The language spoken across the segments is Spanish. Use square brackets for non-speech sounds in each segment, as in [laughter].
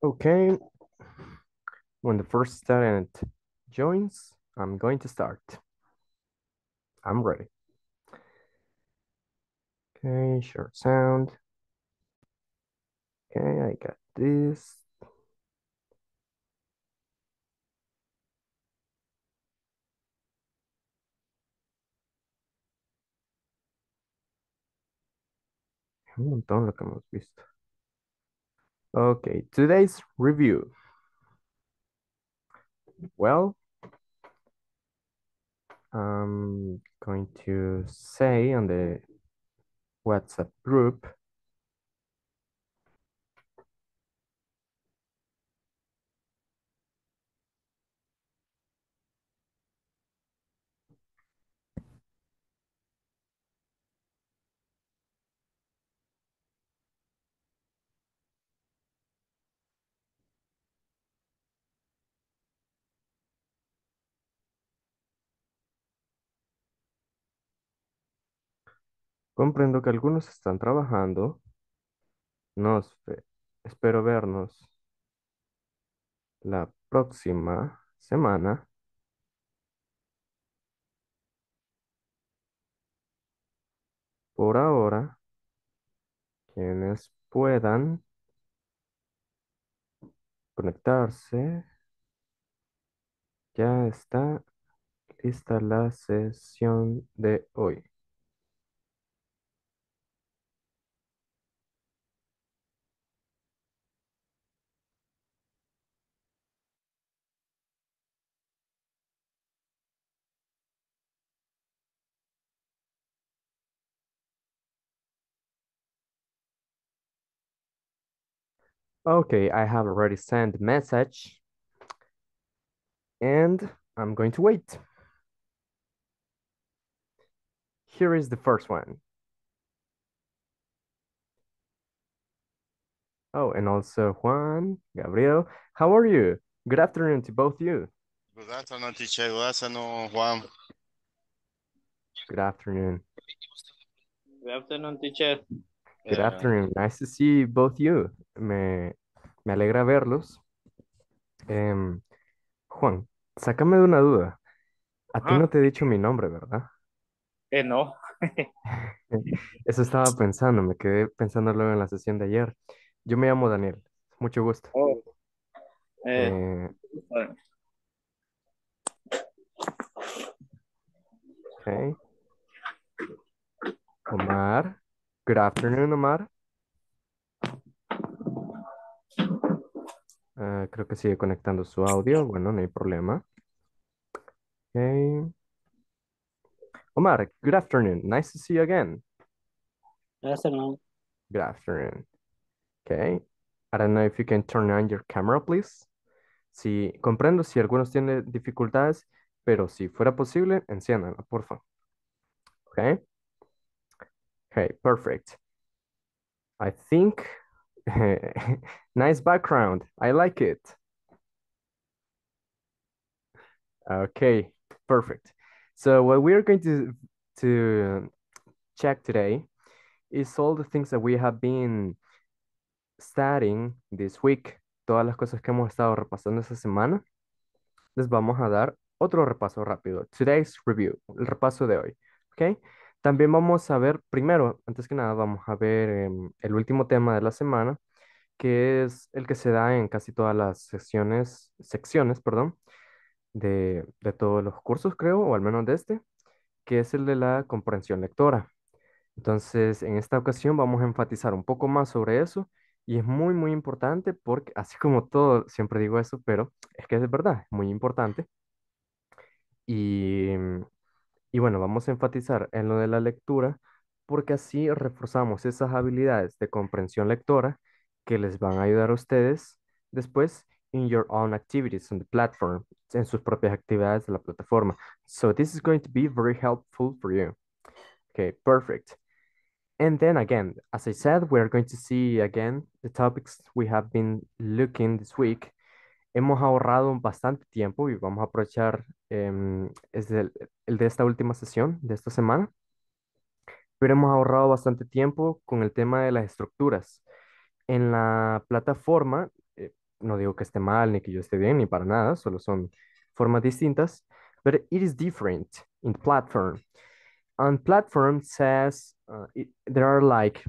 Okay, when the first student joins, I'm going to start. I'm ready. Okay, short sound. Okay, I got this. un montón lo que hemos visto. Okay, today's review. Well, I'm going to say on the WhatsApp group Comprendo que algunos están trabajando. Nos espero vernos la próxima semana. Por ahora, quienes puedan conectarse, ya está lista la sesión de hoy. Okay, I have already sent message and I'm going to wait. Here is the first one. Oh, and also Juan, Gabriel, how are you? Good afternoon to both you. Good afternoon, teacher. Good afternoon, Juan. Good afternoon. Good afternoon, teacher. Good afternoon. Nice to see both you. Me, alegra verlos. Em, Juan, sácame de una duda. A ti ah. no te he dicho mi nombre, ¿verdad? Eh, no. [laughs] Eso estaba pensando, me quedé pensando luego en la sesión de ayer. Yo me llamo Daniel, mucho gusto. Oh. Eh, eh, Omar. Good afternoon, Omar. Ah, creo que sigue conectando su audio. Bueno, no hay problema. Okay. Omar, good afternoon. Nice to see you again. Good afternoon. Good afternoon. Okay. I don't know if you can turn on your camera, please. Sí, comprendo si algunos tienen dificultades, pero si fuera posible, enciéndala, por favor. Okay. Okay, perfect. I think [laughs] nice background. I like it. Okay, perfect. So what we're going to to check today is all the things that we have been studying this week. Todas las cosas que hemos estado repasando esta semana. Les vamos a dar otro repaso rápido. Today's review, el repaso de hoy. Okay? También vamos a ver, primero, antes que nada, vamos a ver em, el último tema de la semana, que es el que se da en casi todas las secciones, secciones, perdón, de, de todos los cursos, creo, o al menos de este, que es el de la comprensión lectora. Entonces, en esta ocasión vamos a enfatizar un poco más sobre eso y es muy, muy importante porque, [laughs] así como todo, siempre digo eso, pero es que es verdad, es muy importante. Y em, y bueno, vamos a enfatizar en lo de la lectura porque así reforzamos esas habilidades de comprensión lectora que les van a ayudar a ustedes después in your own activities on the platform, en sus propias actividades de la plataforma. So this is going to be very helpful for you. Okay, perfect. And then again, as I said, we are going to see again the topics we have been looking this week. Hemos ahorrado bastante tiempo y vamos a aprovechar Em, es el, de esta última sesión, de esta semana. Pero hemos ahorrado bastante tiempo con el tema de las estructuras. En la plataforma, eh, no digo que esté mal, ni que yo esté bien, ni para nada, solo son formas distintas, pero it is different in platform. On platform says uh, there are like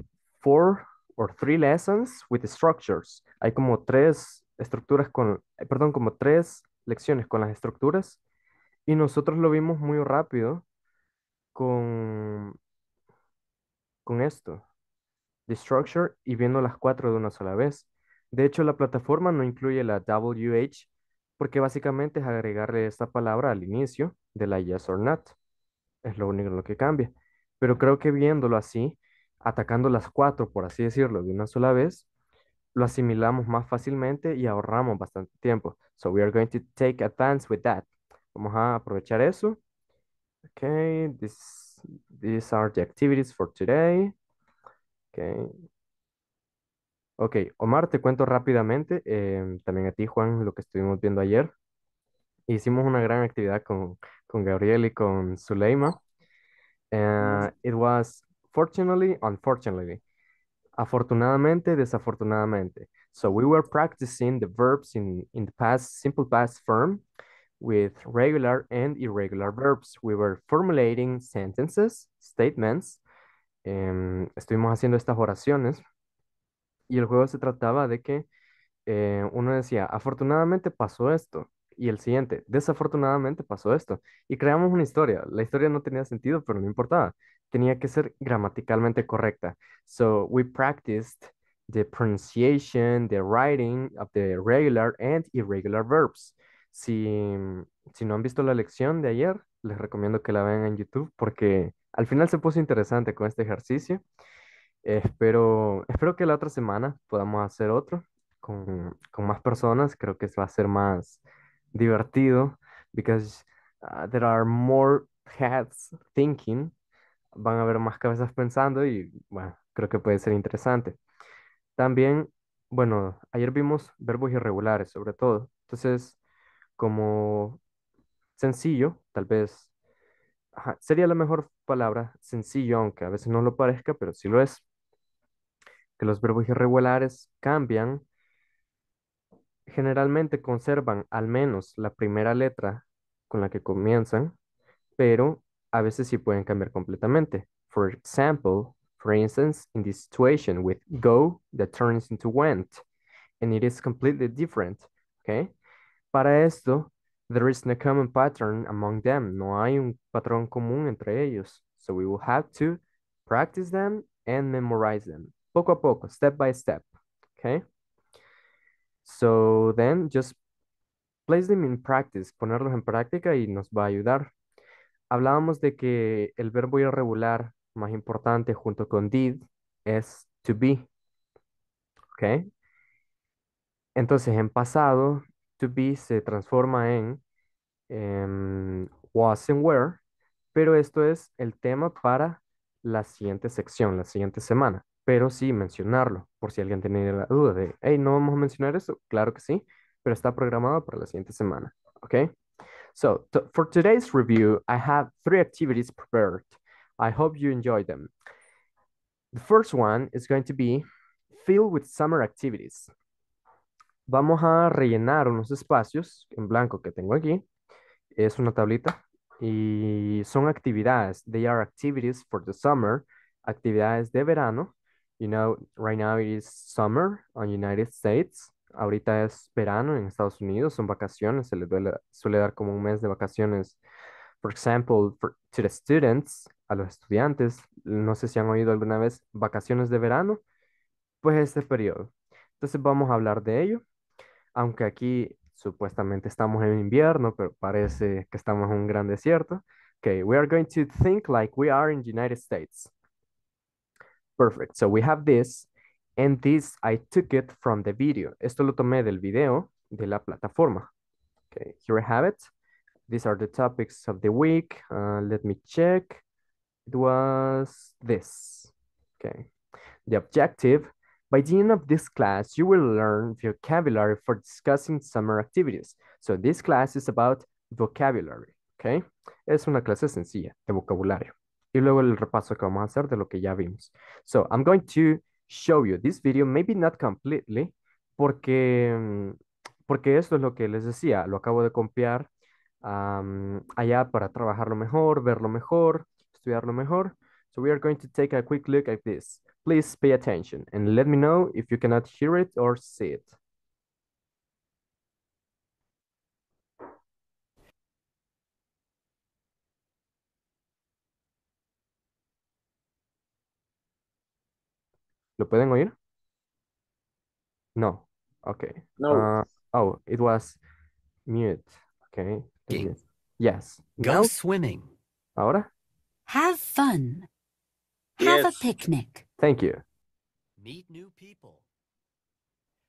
four or three lessons with structures. Hay como tres estructuras con, perdón, como tres lecciones con las estructuras y nosotros lo vimos muy rápido con, con esto, The Structure y viendo las cuatro de una sola vez. De hecho, la plataforma no incluye la WH porque básicamente es agregarle esta palabra al inicio de la yes or not. Es lo único lo que cambia. Pero creo que viéndolo así, atacando las cuatro, por así decirlo, de una sola vez, lo asimilamos más fácilmente y ahorramos bastante tiempo. So we are going to take advance with that. Vamos a aprovechar eso. Ok, this, these are the activities for today. Ok. Ok, Omar, te cuento rápidamente, em, también a ti, Juan, lo que estuvimos viendo ayer. Hicimos una gran actividad con, con Gabriel y con Zuleima. Uh, it was fortunately, unfortunately. Afortunadamente, desafortunadamente. So we were practicing the verbs in, in the past, simple past form with regular and irregular verbs. We were formulating sentences, statements. Em, estuvimos haciendo estas oraciones y el juego se trataba de que eh, uno decía, afortunadamente pasó esto. Y el siguiente, desafortunadamente pasó esto. Y creamos una historia. La historia no tenía sentido, pero no importaba. Tenía que ser gramaticalmente correcta. So we practiced the pronunciation, the writing of the regular and irregular verbs. Si, si no han visto la lección de ayer, les recomiendo que la vean en YouTube porque al final se puso interesante con este ejercicio. Espero, espero que la otra semana podamos hacer otro con, con más personas. Creo que va a ser más divertido because hay ah, there are more heads thinking. Van a haber más cabezas pensando y bueno, creo que puede ser interesante. También, bueno, ayer vimos verbos irregulares sobre todo. Entonces, como sencillo, tal vez sería la mejor palabra, sencillo, aunque a veces no lo parezca, pero sí lo es, que los verbos irregulares cambian, generalmente conservan al menos la primera letra con la que comienzan, pero a veces sí pueden cambiar completamente. For example, for instance, in this situation with go that turns into went, and it is completely different, okay? Para esto, there is no common pattern among them. No hay un patrón común entre ellos. So we will have to practice them and memorize them. Poco a poco, step by step. Okay? So then just place them in practice. Ponerlos en práctica y nos va a ayudar. Hablábamos de que el verbo irregular más importante junto con did es to be. Okay? Entonces, en pasado, to be se transforma en em, was and were, pero esto es el tema para la siguiente sección, la siguiente semana. Pero sí mencionarlo, por si alguien tenía la duda de, hey, no vamos a mencionar eso. Claro que sí, pero está programado para la siguiente semana. ¿Ok? So, for today's review, I have three activities prepared. I hope you enjoy them. The first one is going to be filled with summer activities vamos a rellenar unos espacios en blanco que tengo aquí. Es una tablita y son actividades. They are activities for the summer, actividades de verano. You know, right now it is summer on uh, United States. Ahorita es verano en Estados Unidos, son vacaciones, se les suele dar como un mes de vacaciones. Por ejemplo, to the students, a los estudiantes, no sé si han oído alguna vez vacaciones de verano, pues este periodo. Entonces vamos a hablar de ello aunque aquí supuestamente estamos en invierno, pero parece que estamos en un gran desierto. Okay, we are going to think like we are in the United States. Perfect, so we have this, and this I took it from the video. Esto lo tomé del video de la plataforma. Okay, here I have it. These are the topics of the week. Uh, let me check. It was this. Okay. The objective By the end of this class, you will learn vocabulary for discussing summer activities. So this class is about vocabulary, okay? Es una clase sencilla de vocabulario. Y luego el repaso que vamos a hacer de lo que ya vimos. So I'm going to show you this video, maybe not completely, porque, porque esto es lo que les decía, lo acabo de copiar um, allá para trabajarlo mejor, verlo mejor, estudiarlo mejor. So we are going to take a quick look at this. Please pay attention and let me know if you cannot hear it or see it. ¿Lo pueden oír? No. Okay. No. Uh, oh, it was mute. Okay. Game. Yes. Go swimming. Ahora. Have fun. Have yes. a picnic. Thank you. Meet new people.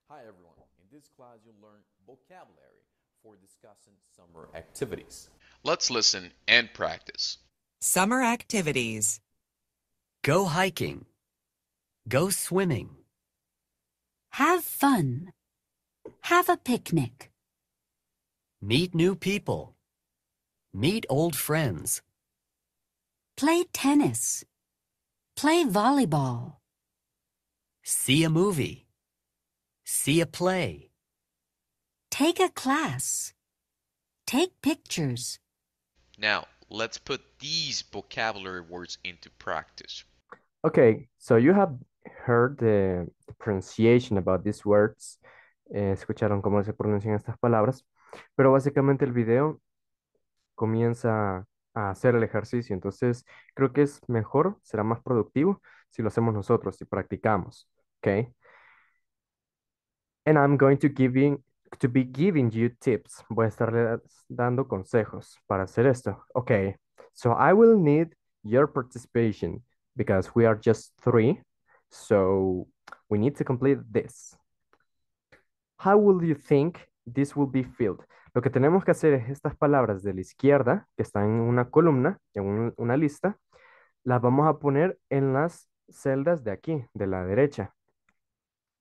Hi, everyone. In this class, you'll learn vocabulary for discussing summer activities. Let's listen and practice. Summer activities. Go hiking. Go swimming. Have fun. Have a picnic. Meet new people. Meet old friends. Play tennis. Play volleyball. See a movie. See a play. Take a class. Take pictures. Now, let's put these vocabulary words into practice. Okay, so you have heard the, the pronunciation about these words. Eh, escucharon cómo se pronuncian estas palabras. Pero básicamente el video comienza hacer el ejercicio. Entonces, creo que es mejor, será más productivo si lo hacemos nosotros, si practicamos. Okay. And I'm going to giving to be giving you tips. Voy a estar dando consejos para hacer esto. Okay. So I will need your participation because we are just three. So we need to complete this. How will you think this will be filled? Lo que tenemos que hacer es estas palabras de la izquierda, que están en una columna, en una lista, las vamos a poner en las celdas de aquí, de la derecha.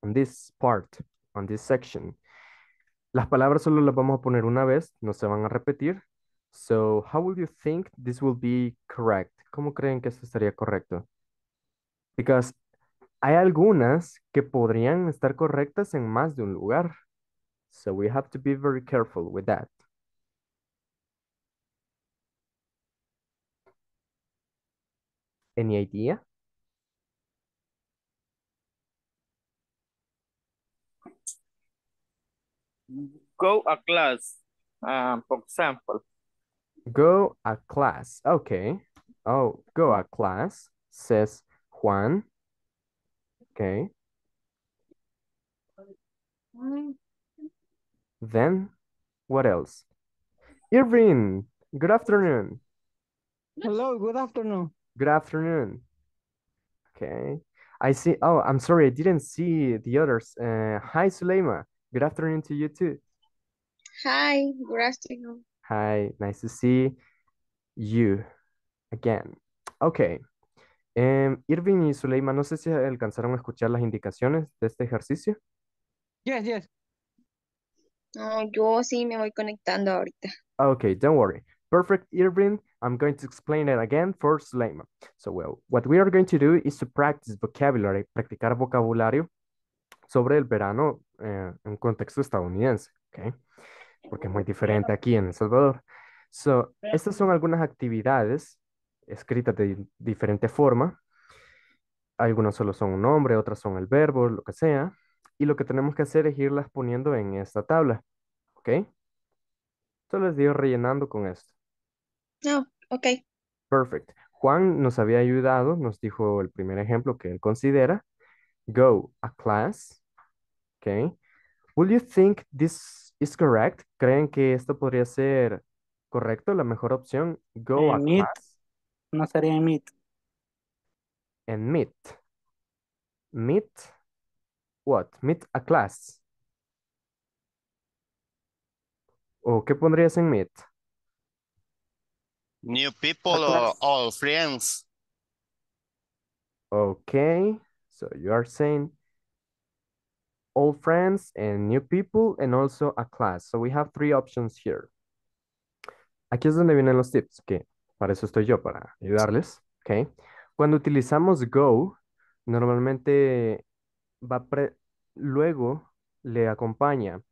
On this part, on this section. Las palabras solo las vamos a poner una vez, no se van a repetir. So, how would you think this will be correct? ¿Cómo creen que esto estaría correcto? Because hay algunas que podrían estar correctas en más de un lugar. So we have to be very careful with that. Any idea? Go a class, um, for example. Go a class, okay. Oh, go a class, says Juan. Okay. Mm. Then, what else? Irving, good afternoon. Hello, good afternoon. Good afternoon. Okay. I see. Oh, I'm sorry. I didn't see the others. Uh, hi, Suleima. Good afternoon to you too. Hi, good afternoon. Hi, nice to see you again. Okay. Um, Irving y Suleima, no sé si alcanzaron a escuchar las indicaciones de este ejercicio. Yes, yes. No, yo sí me voy conectando ahorita. Ah, okay, don't worry. Perfect Irving, I'm going to explain it again for Suleiman. So, well, what we are going to do is to practice vocabulary, practicar vocabulario sobre el verano en eh, en contexto estadounidense, okay? Porque es muy diferente aquí en El Salvador. So, estas son algunas actividades escritas de diferente forma. Algunas solo son un nombre, otras son el verbo, lo que sea y lo que tenemos que hacer es irlas poniendo en esta tabla, ¿ok? Solo les digo rellenando con esto. No, ah, ok. Perfect. Juan nos había ayudado, nos dijo el primer ejemplo que él considera. Go, a class. ¿Ok? Will you think this is correct? ¿Creen que esto podría ser correcto? La mejor opción, go a meet. class. No sería meet. En meet. Meet What? Meet a class. ¿O qué pondrías en meet? New people or old friends. Ok. so you are saying old friends and new people and also a class. So we have three options here. Aquí es donde vienen los tips, que para eso estoy yo, para ayudarles. Okay. Cuando utilizamos go, normalmente va luego le acompaña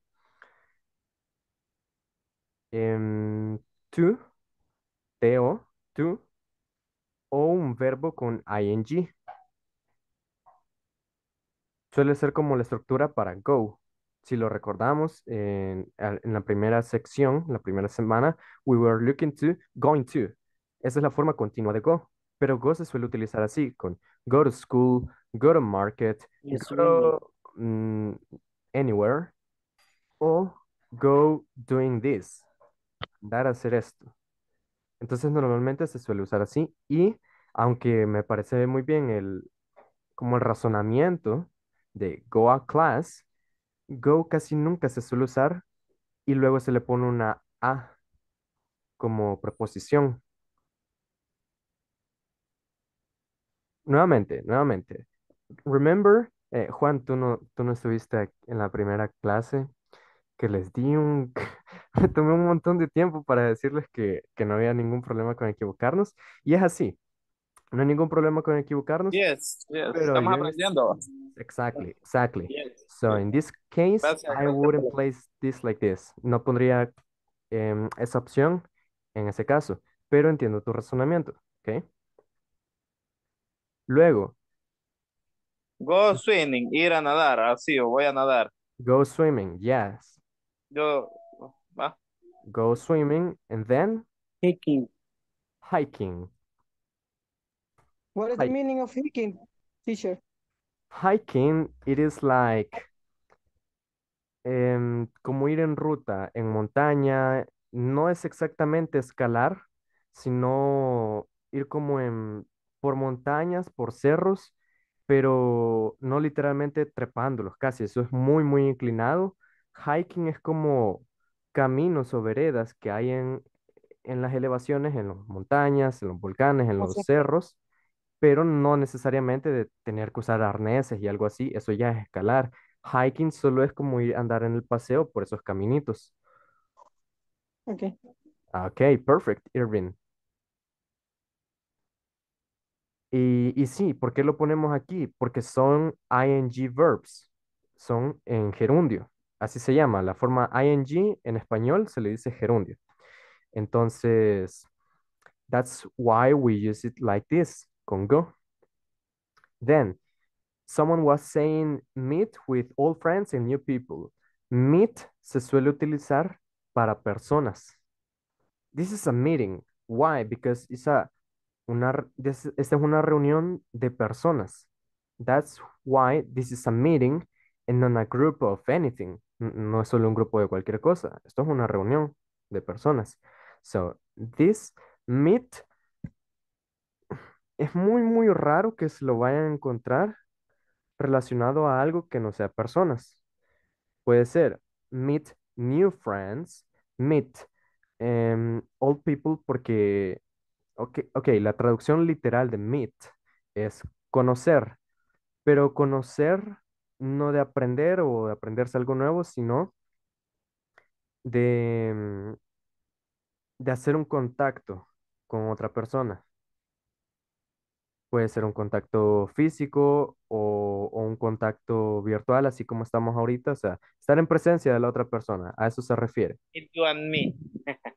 en em, to, to, o un verbo con ing. Suele ser como la estructura para go. Si lo recordamos, en, en la primera sección, la primera semana, we were looking to, going to. Esa es la forma continua de go. Pero go se suele utilizar así, con go to school, go to market, mm, anywhere, o go doing this, dar a hacer esto. Entonces normalmente se suele usar así y aunque me parece muy bien el, como el razonamiento de go a class, go casi nunca se suele usar y luego se le pone una a como preposición. Nuevamente, nuevamente remember, eh, Juan, tú no, tú no estuviste en la primera clase que les di un, [laughs] me tomé un montón de tiempo para decirles que, no había ningún problema con equivocarnos. Y es así, no hay ningún problema con equivocarnos. Yes, yes, estamos aprendiendo. Exactly, exactly. So in this case, I wouldn't place this like this. No pondría em, esa opción en ese caso, pero entiendo tu razonamiento, ¿okay? Luego, Go swimming, ir a nadar, así, ah, o voy a nadar. Go swimming, yes. Yo, va. Go swimming, and then? Hiking. Hiking. What is the meaning of hiking, teacher? Hiking, it is like, em, como ir en ruta, en montaña, no es exactamente escalar, sino ir como en, por montañas, por cerros, pero no literalmente trepándolos casi, eso es muy, muy inclinado. Hiking es como caminos o veredas que hay en, las elevaciones, en las montañas, en los volcanes, en los cerros, pero no necesariamente de tener que usar arneses y algo así, eso ya es escalar. Hiking solo es como ir andar en el paseo por esos caminitos. Ok. Ah, ok, perfect, Irving. Y, sí, ¿por qué lo ponemos aquí? Porque son ing verbs, son en gerundio. Así se llama, la forma ing en español se le dice gerundio. Entonces, that's why we use it like this, con go. Then, someone was saying meet with old friends and new people. Meet se suele utilizar para personas. This is a meeting. Why? Because it's a esta es una reunión de personas. That's why this is a meeting and not a group of anything. No es solo un grupo de cualquier cosa. Esto es una reunión de personas. So, this meet es muy, muy raro que se lo vayan a encontrar relacionado a algo que no sea personas. Puede ser meet new friends, meet em, old people porque Ok, la traducción literal de meet es conocer, pero conocer no de aprender o de aprenderse algo nuevo, sino de, mm, de hacer un contacto con otra persona. Puede ser un contacto físico o, un contacto virtual, así como estamos ahorita, o sea, estar en presencia de la otra persona, a eso se refiere. [laughs]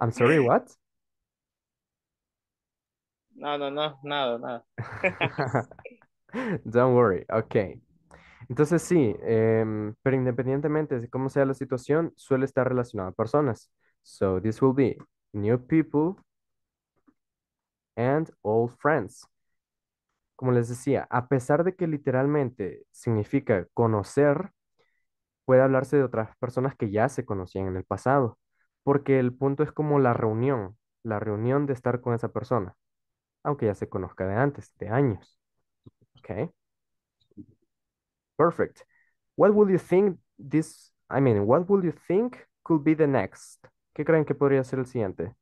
I'm sorry, what? No, no, no, nada, nada. [laughs] Don't worry, ok. Entonces sí, em, pero independientemente de cómo sea la situación, suele estar relacionado a personas. So this will be new people and old friends. Como les decía, a pesar de que literalmente significa conocer, puede hablarse de otras personas que ya se conocían en el pasado, porque el punto es como la reunión, la reunión de estar con esa persona. aunque ya se conozca de antes, de años. Okay. Perfect. What would you think this, I mean, what would you think could be the next? ¿Qué creen que podría ser el siguiente?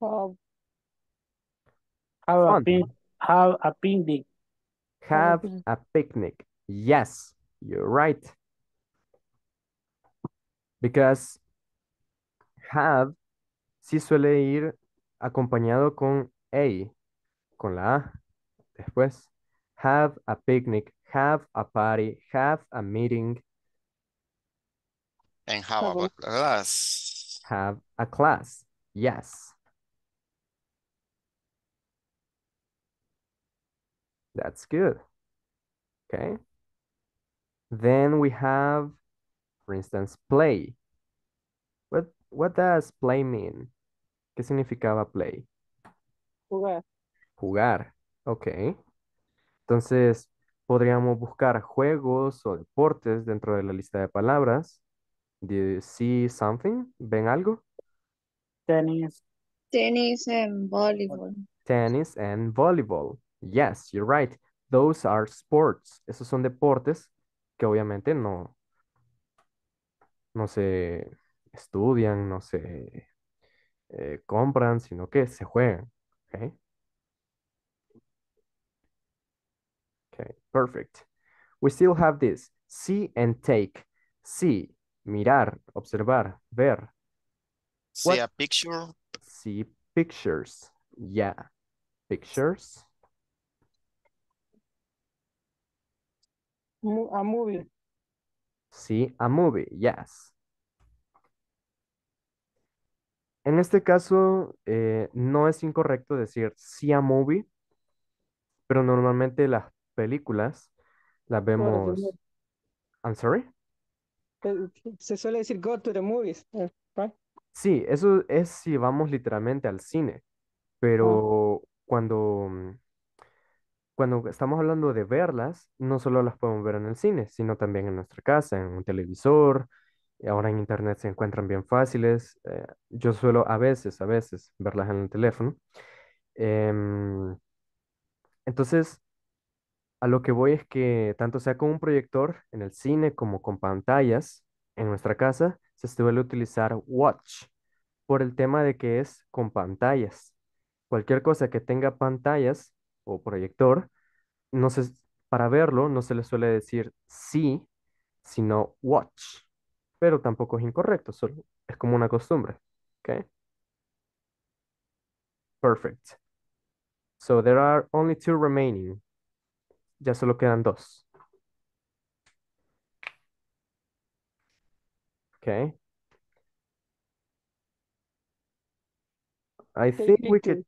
have, a have a picnic. Have a picnic. Yes, you're right. Because have sí suele ir acompañado con a, con la a. Después, have a picnic, have a party, have a meeting. And have a class. Have a class, yes. That's good. Okay. Then we have, for instance, play. What does play mean? ¿Qué significaba play? Jugar. Jugar, ok. Entonces, podríamos buscar juegos o deportes dentro de la lista de palabras. Do you see something? ¿Ven algo? Tennis. Tennis and volleyball. Tennis and volleyball. Yes, you're right. Those are sports. Esos son deportes que obviamente no, no se estudian, no se eh, compran, sino que se juegan. Okay. Okay, perfect. We still have this. See and take. See, mirar, observar, ver. See a picture. See pictures. Yeah. Pictures. A movie. See a movie, yes. En este caso, eh, no es incorrecto decir see a movie, pero normalmente las películas las vemos. I'm sorry. Se suele decir go to the movies. Eh, right? Sí, eso es si vamos literalmente al cine, ah. pero cuando, mm, cuando estamos hablando de verlas, no solo las podemos ver en el cine, sino también en nuestra casa, en un televisor, ahora en internet se encuentran bien fáciles. Eh, yo suelo a veces, a veces verlas en el teléfono. Em, entonces, a lo que voy es que tanto sea con un proyector en el cine como con pantallas en nuestra casa, se suele utilizar watch por el tema de que es con pantallas. Cualquier cosa que tenga pantallas o proyector, no se, para verlo no se le suele decir sí, sino watch pero tampoco es incorrecto, solo es como una costumbre. Okay? Perfect. So there are only two remaining. Ya solo quedan dos. Okay. I think we could.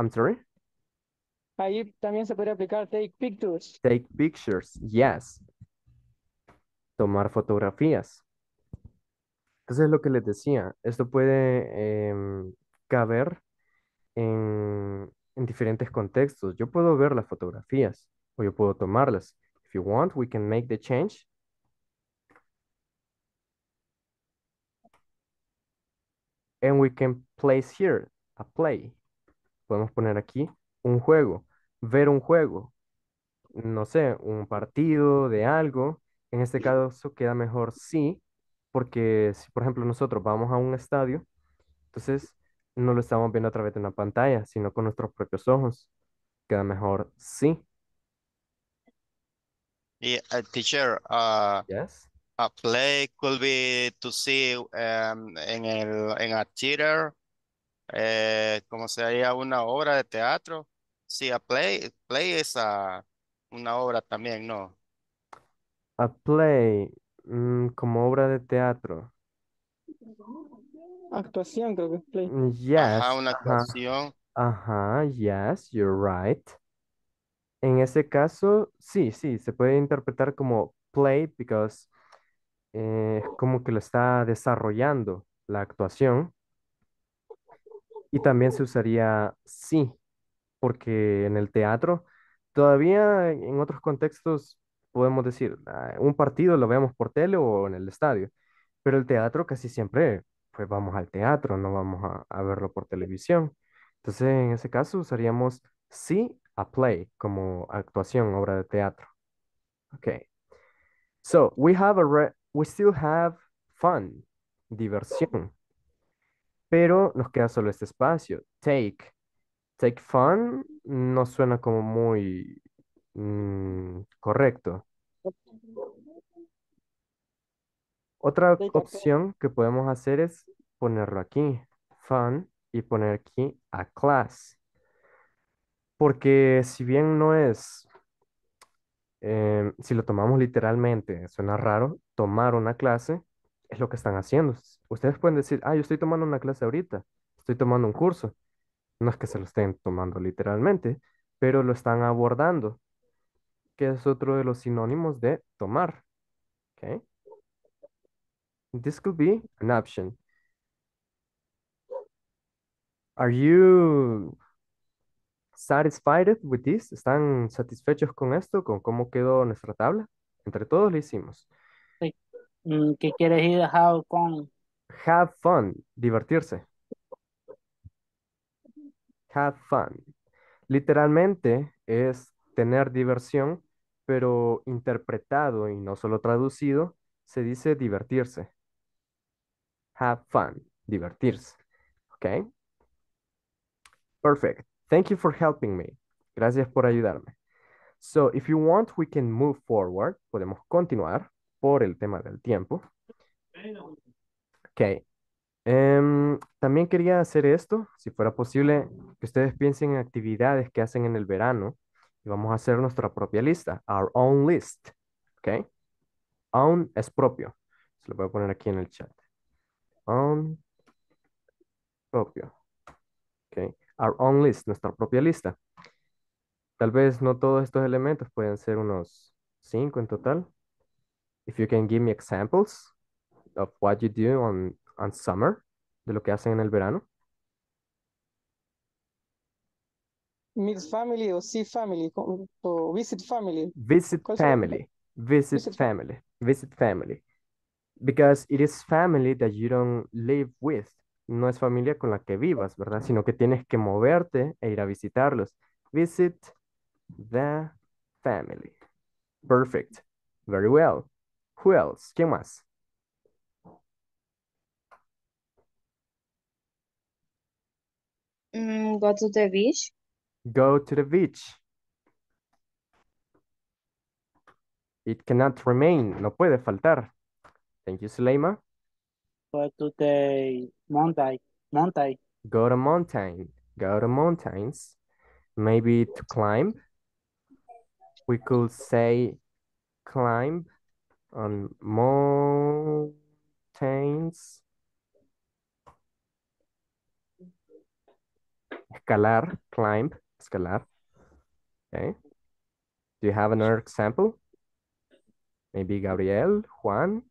I'm sorry. Ahí también se puede aplicar take pictures. Take pictures, yes tomar fotografías. Entonces, lo que les decía, esto puede em, caber en, en diferentes contextos. Yo puedo ver las fotografías o yo puedo tomarlas. If you want, we can make the change and we can place here a play. Podemos poner aquí un juego, ver un juego, no sé, un partido de algo, en este caso queda mejor sí, porque si por ejemplo nosotros vamos a un estadio, entonces no lo estamos viendo a través de una pantalla, sino con nuestros propios ojos. Queda mejor sí. y uh, teacher, uh, yes. a play could be to see um, en, el, en a theater, eh, como sería una obra de teatro. Sí, a play, play es a, una obra también, ¿no? A play, mm, como obra de teatro. Actuación, creo que play. Mm, yes. Ajá, una actuación. Ajá, yes, you're right. En ese caso, sí, sí, se puede interpretar como play because eh, como que lo está desarrollando la actuación. Y también se usaría sí, porque en el teatro, todavía en otros contextos podemos decir, ah, un partido lo vemos por tele o en el estadio, pero el teatro casi siempre, pues vamos al teatro, no vamos a, verlo por televisión. Entonces, en ese caso usaríamos sí a play como actuación, obra de teatro. Ok. So, we have we still have fun, diversión. Pero nos queda solo este espacio, take. Take fun no suena como muy Mm, correcto. Otra opción que podemos hacer es ponerlo aquí, fun, y poner aquí a class. Porque si bien no es, em, si lo tomamos literalmente, suena raro, tomar una clase es lo que están haciendo. Ustedes pueden decir, ah, yo estoy tomando una clase ahorita, estoy tomando un curso. No es que se lo estén tomando literalmente, pero lo están abordando que es otro de los sinónimos de tomar. Okay. This could be an option. Are you satisfied with this? ¿Están satisfechos con esto? ¿Con cómo quedó nuestra tabla? Entre todos lo hicimos. Mm, ¿Qué quieres decir Have fun, divertirse. Have fun. Literalmente es tener diversión pero interpretado y no solo traducido, se dice divertirse. Have fun, divertirse. ¿Ok? Perfect. Thank you for helping me. Gracias por ayudarme. So, if you want, we can move forward. Podemos continuar por el tema del tiempo. Ok. Em, también quería hacer esto, si fuera posible, que ustedes piensen en actividades que hacen en el verano y vamos a hacer nuestra propia lista, our own list. ¿Ok? Own es propio. Se lo voy a poner aquí en el chat. Own propio. ¿Ok? Our own list, nuestra propia lista. Tal vez no todos estos elementos pueden ser unos cinco en total. If you can give me examples of what you do on, on summer, de lo que hacen en el verano. Mix Family o See Family Visit Family. Visit family. Visit, family. Visit family. Because it is family that you don't live with. No es familia con la que vivas, ¿verdad? Sino que tienes que moverte e ir a visitarlos. Visit the family. Perfect. Very well. Who else? ¿Quién más? Mm, go to the Go to the beach. It cannot remain. No puede faltar. Thank you, Suleima. Go to the mountain. Mountain. Go to mountain. Go to mountains. Maybe to climb. We could say climb on mountains. Escalar, climb. Scalar. Okay. Do you have another example? Maybe Gabriel, Juan?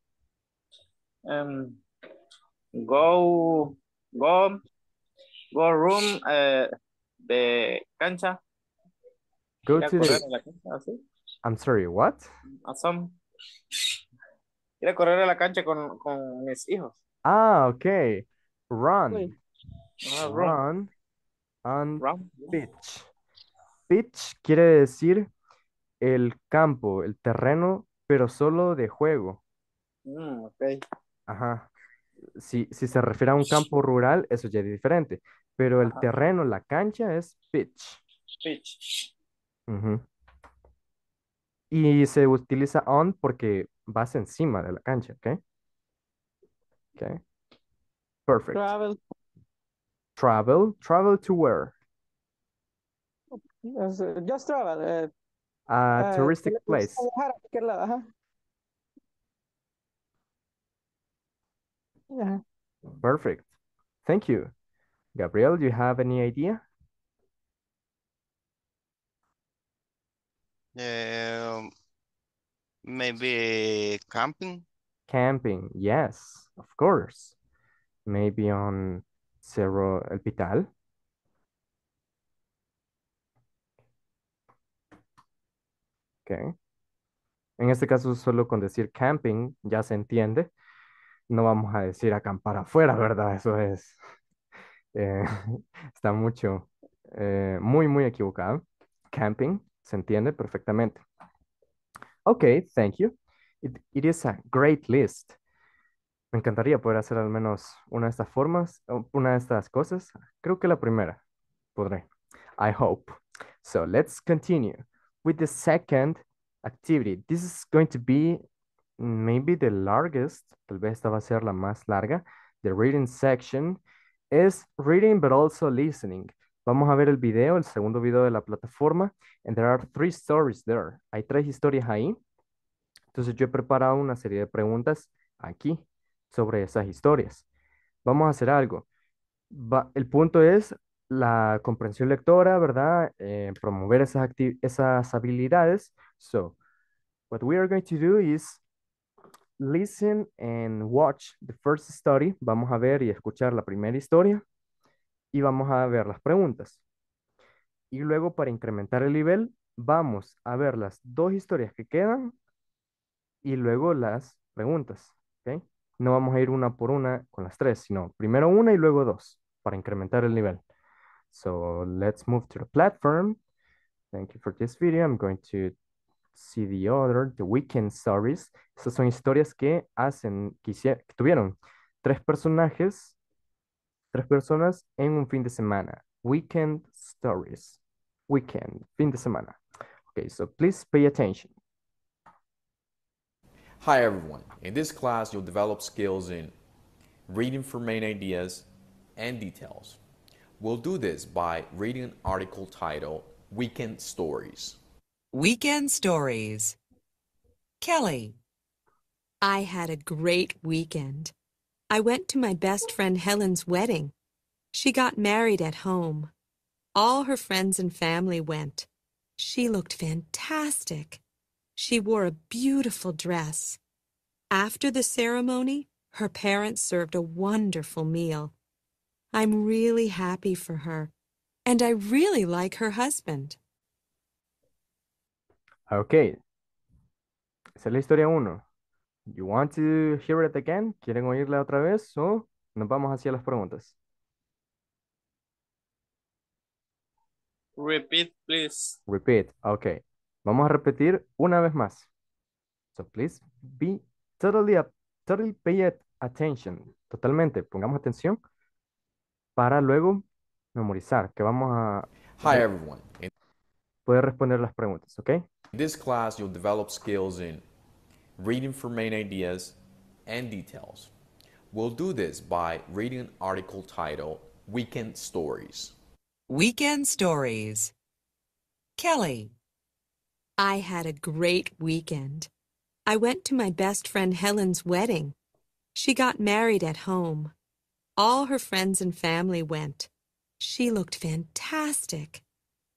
Um, go, go, go room, uh, the cancha. Go to the... ¿ah, I'm sorry, what? Awesome. Ir a correr a la cancha con, con mis hijos. Ah, okay. Run. Uh, run. run and pitch. Pitch quiere decir el campo, el terreno, pero solo de juego. Mm, okay. Ajá. Si, se refiere a un campo rural, eso ya es diferente. Pero el terreno, la cancha es pitch. Pitch. Y se utiliza on porque vas encima de la cancha, ¿ok? ¿Ok? Perfect. Travel Travel? Travel to where? Eh, just travel. Uh, a uh, touristic place. Yeah. Perfect. Thank you. Gabriel, do you have any idea? Um, maybe camping. Camping, yes, of course. Maybe on Cerro El Pital. Okay. En este caso, solo con decir camping ya se entiende. No vamos a decir acampar afuera, ¿verdad? Eso es. [laughs] Eh, [laughs] está mucho, eh, muy, muy equivocado. Camping se entiende perfectamente. Ok, thank you. It, it is a great list. Me encantaría poder hacer al menos una de estas formas, una de estas cosas. Creo que la primera podré. I hope. So let's continue with the second activity. This is going to be maybe the largest, tal vez esta va a ser la más larga. The reading section is reading but also listening. Vamos a ver el video, el segundo video de la plataforma. And there are three stories there. Hay tres historias ahí. Entonces yo he preparado una serie de preguntas aquí sobre esas historias. Vamos a hacer algo. el punto es la comprensión lectora, ¿verdad? Eh, promover esas, esas habilidades. So, what we are going to do is listen and watch the first story. Vamos a ver y escuchar la primera historia y vamos a ver las preguntas. Y luego para incrementar el nivel, vamos a ver las dos historias que quedan y luego las preguntas. ¿okay? no vamos a ir una por una con las tres, sino primero una y luego dos para incrementar el nivel. So let's move to the platform. Thank you for this video. I'm going to see the other, the weekend stories. Estas son historias que hacen, tuvieron tres personajes, tres personas en un fin de semana. Weekend stories. Weekend, fin de semana. Okay, so please pay attention. Hi everyone, in this class you'll develop skills in reading for main ideas and details. We'll do this by reading an article titled Weekend Stories. Weekend Stories Kelly I had a great weekend. I went to my best friend Helen's wedding. She got married at home. All her friends and family went. She looked fantastic. She wore a beautiful dress. After the ceremony, her parents served a wonderful meal. I'm really happy for her, and I really like her husband. Okay. Esa es la historia uno. You want to hear it again? ¿Quieren oírla otra vez? o? nos vamos hacia las preguntas. Repeat, please. Repeat, okay. Vamos a repetir una vez más. So please be totally, totally pay attention. Totalmente, pongamos atención para luego memorizar, que vamos a... Hi everyone. Puede responder las preguntas, ¿ok? In this class you'll develop skills in reading for main ideas and details. We'll do this by reading an article titled Weekend Stories. Weekend Stories. Kelly. I had a great weekend. I went to my best friend Helen's wedding. She got married at home. All her friends and family went. She looked fantastic.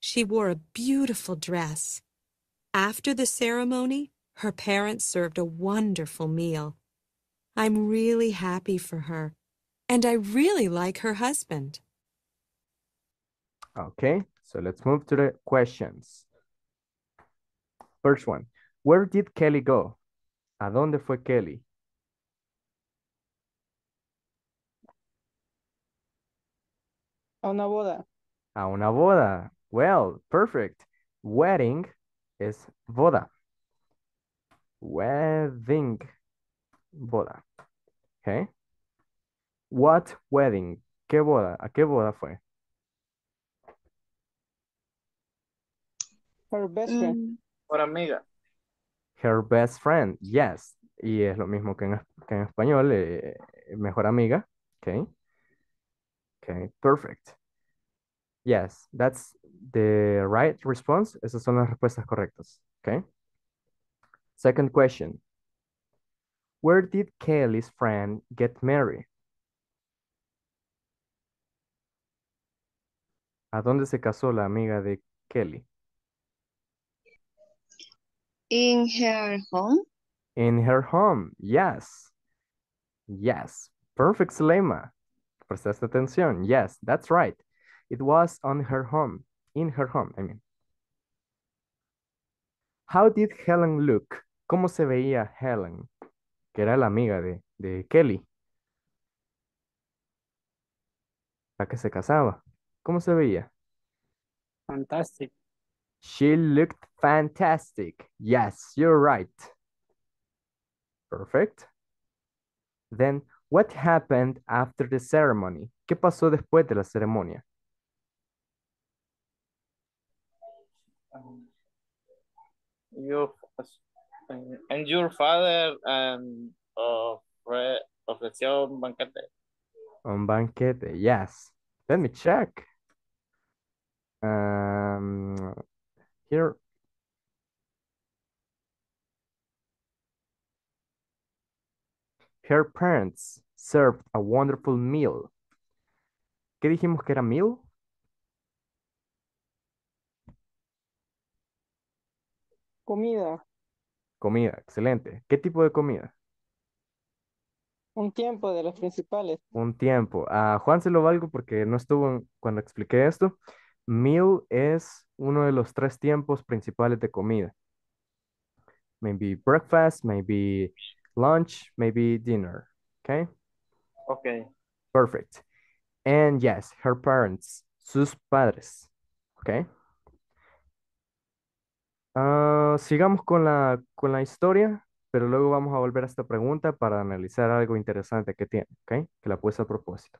She wore a beautiful dress. After the ceremony, her parents served a wonderful meal. I'm really happy for her, and I really like her husband. Okay, so let's move to the questions. First one, where did Kelly go? ¿A dónde fue Kelly? A una boda. A una boda. Well, perfect. Wedding is boda. Wedding. Boda. Okay. What wedding? ¿Qué boda? ¿A qué boda fue? Her best friend. Mm. amiga. Her best friend, yes. Y es lo mismo que en, español, eh, mejor amiga. Okay. Okay, perfect. Yes, that's the right response. Esas son las respuestas correctas. Okay. Second question. Where did Kelly's friend get married? ¿A dónde se casó la amiga de Kelly? In her home? In her home, yes. Yes, perfect, Selema. Prestaste atención. Yes, that's right. It was on her home, in her home, I mean. How did Helen look? ¿Cómo se veía Helen? Que era la amiga de, de Kelly. La que se casaba. ¿Cómo se veía? Fantástico. She looked fantastic. Yes, you're right. Perfect. Then, what happened after the ceremony? ¿Qué pasó después de la ceremonia? your, and your father and um, of ofreció un banquete. Un banquete, yes. Let me check. Um, here Her parents served a wonderful meal. ¿Qué dijimos que era meal? Comida. Comida, excelente. ¿Qué tipo de comida? Un tiempo de los principales. Un tiempo. A ah, Juan se lo valgo porque no estuvo cuando expliqué esto. Meal es uno de los tres tiempos principales de comida. Maybe breakfast, maybe lunch, maybe dinner. Okay? Okay. Perfect. And yes, her parents, sus padres. Okay? Ah, sigamos con la, con la historia, pero luego vamos a volver a esta pregunta para analizar algo interesante que tiene, okay, Que la puse a propósito.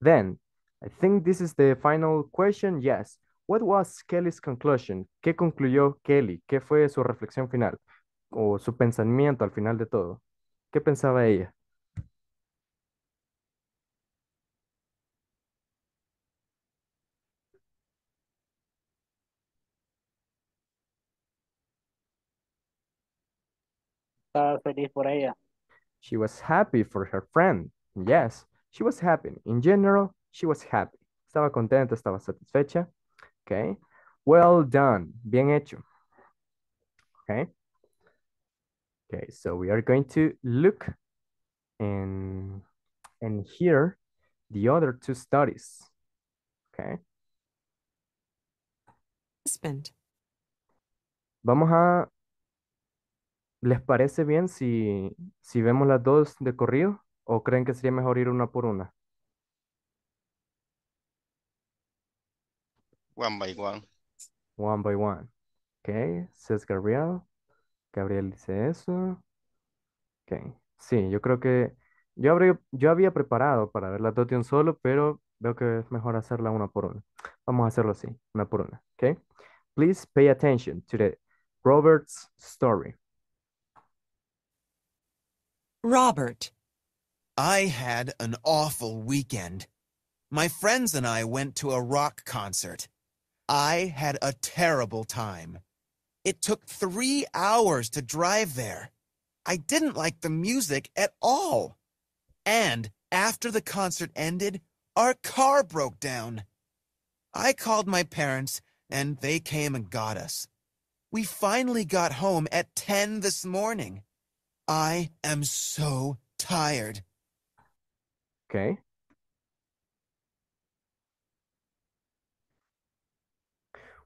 Then, I think this is the final question. Yes. What was Kelly's conclusion? ¿Qué concluyó Kelly? ¿Qué fue su reflexión final? ¿O su pensamiento al final de todo? ¿Qué pensaba ella? feliz por ella. She was happy for her friend. Yes, she was happy. In general, She was happy. Estaba contenta, estaba satisfecha. Okay. Well done. Bien hecho. Okay. Okay, so we are going to look and, and hear the other two studies. Okay. Husband. Vamos a... ¿Les parece bien si, si vemos las dos de corrido? ¿O creen que sería mejor ir una por una? One by one. One by one. Ok, Says Gabriel. Gabriel dice eso. Ok, sí, yo creo que yo, yo había preparado para ver la dos un solo, pero veo que es mejor hacerla una por una. Vamos a hacerlo así, una por una. Ok, please pay attention to the Robert's story. Robert. I had an awful weekend. My friends and I went to a rock concert. I had a terrible time. It took three hours to drive there. I didn't like the music at all. And after the concert ended, our car broke down. I called my parents and they came and got us. We finally got home at 10 this morning. I am so tired. Okay.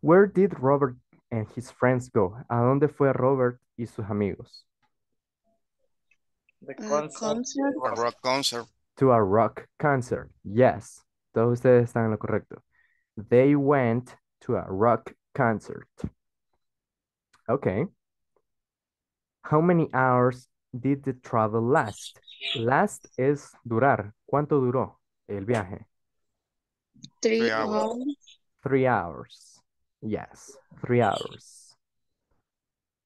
Where did Robert and his friends go? ¿A dónde fue Robert y sus amigos? The concert. A rock concert. To a rock concert. Yes. Todos ustedes están en lo correcto. They went to a rock concert. Okay. How many hours did the travel last? Last is durar. ¿Cuánto duró el viaje? Three, Three hours. hours. Three hours. Yes, three hours.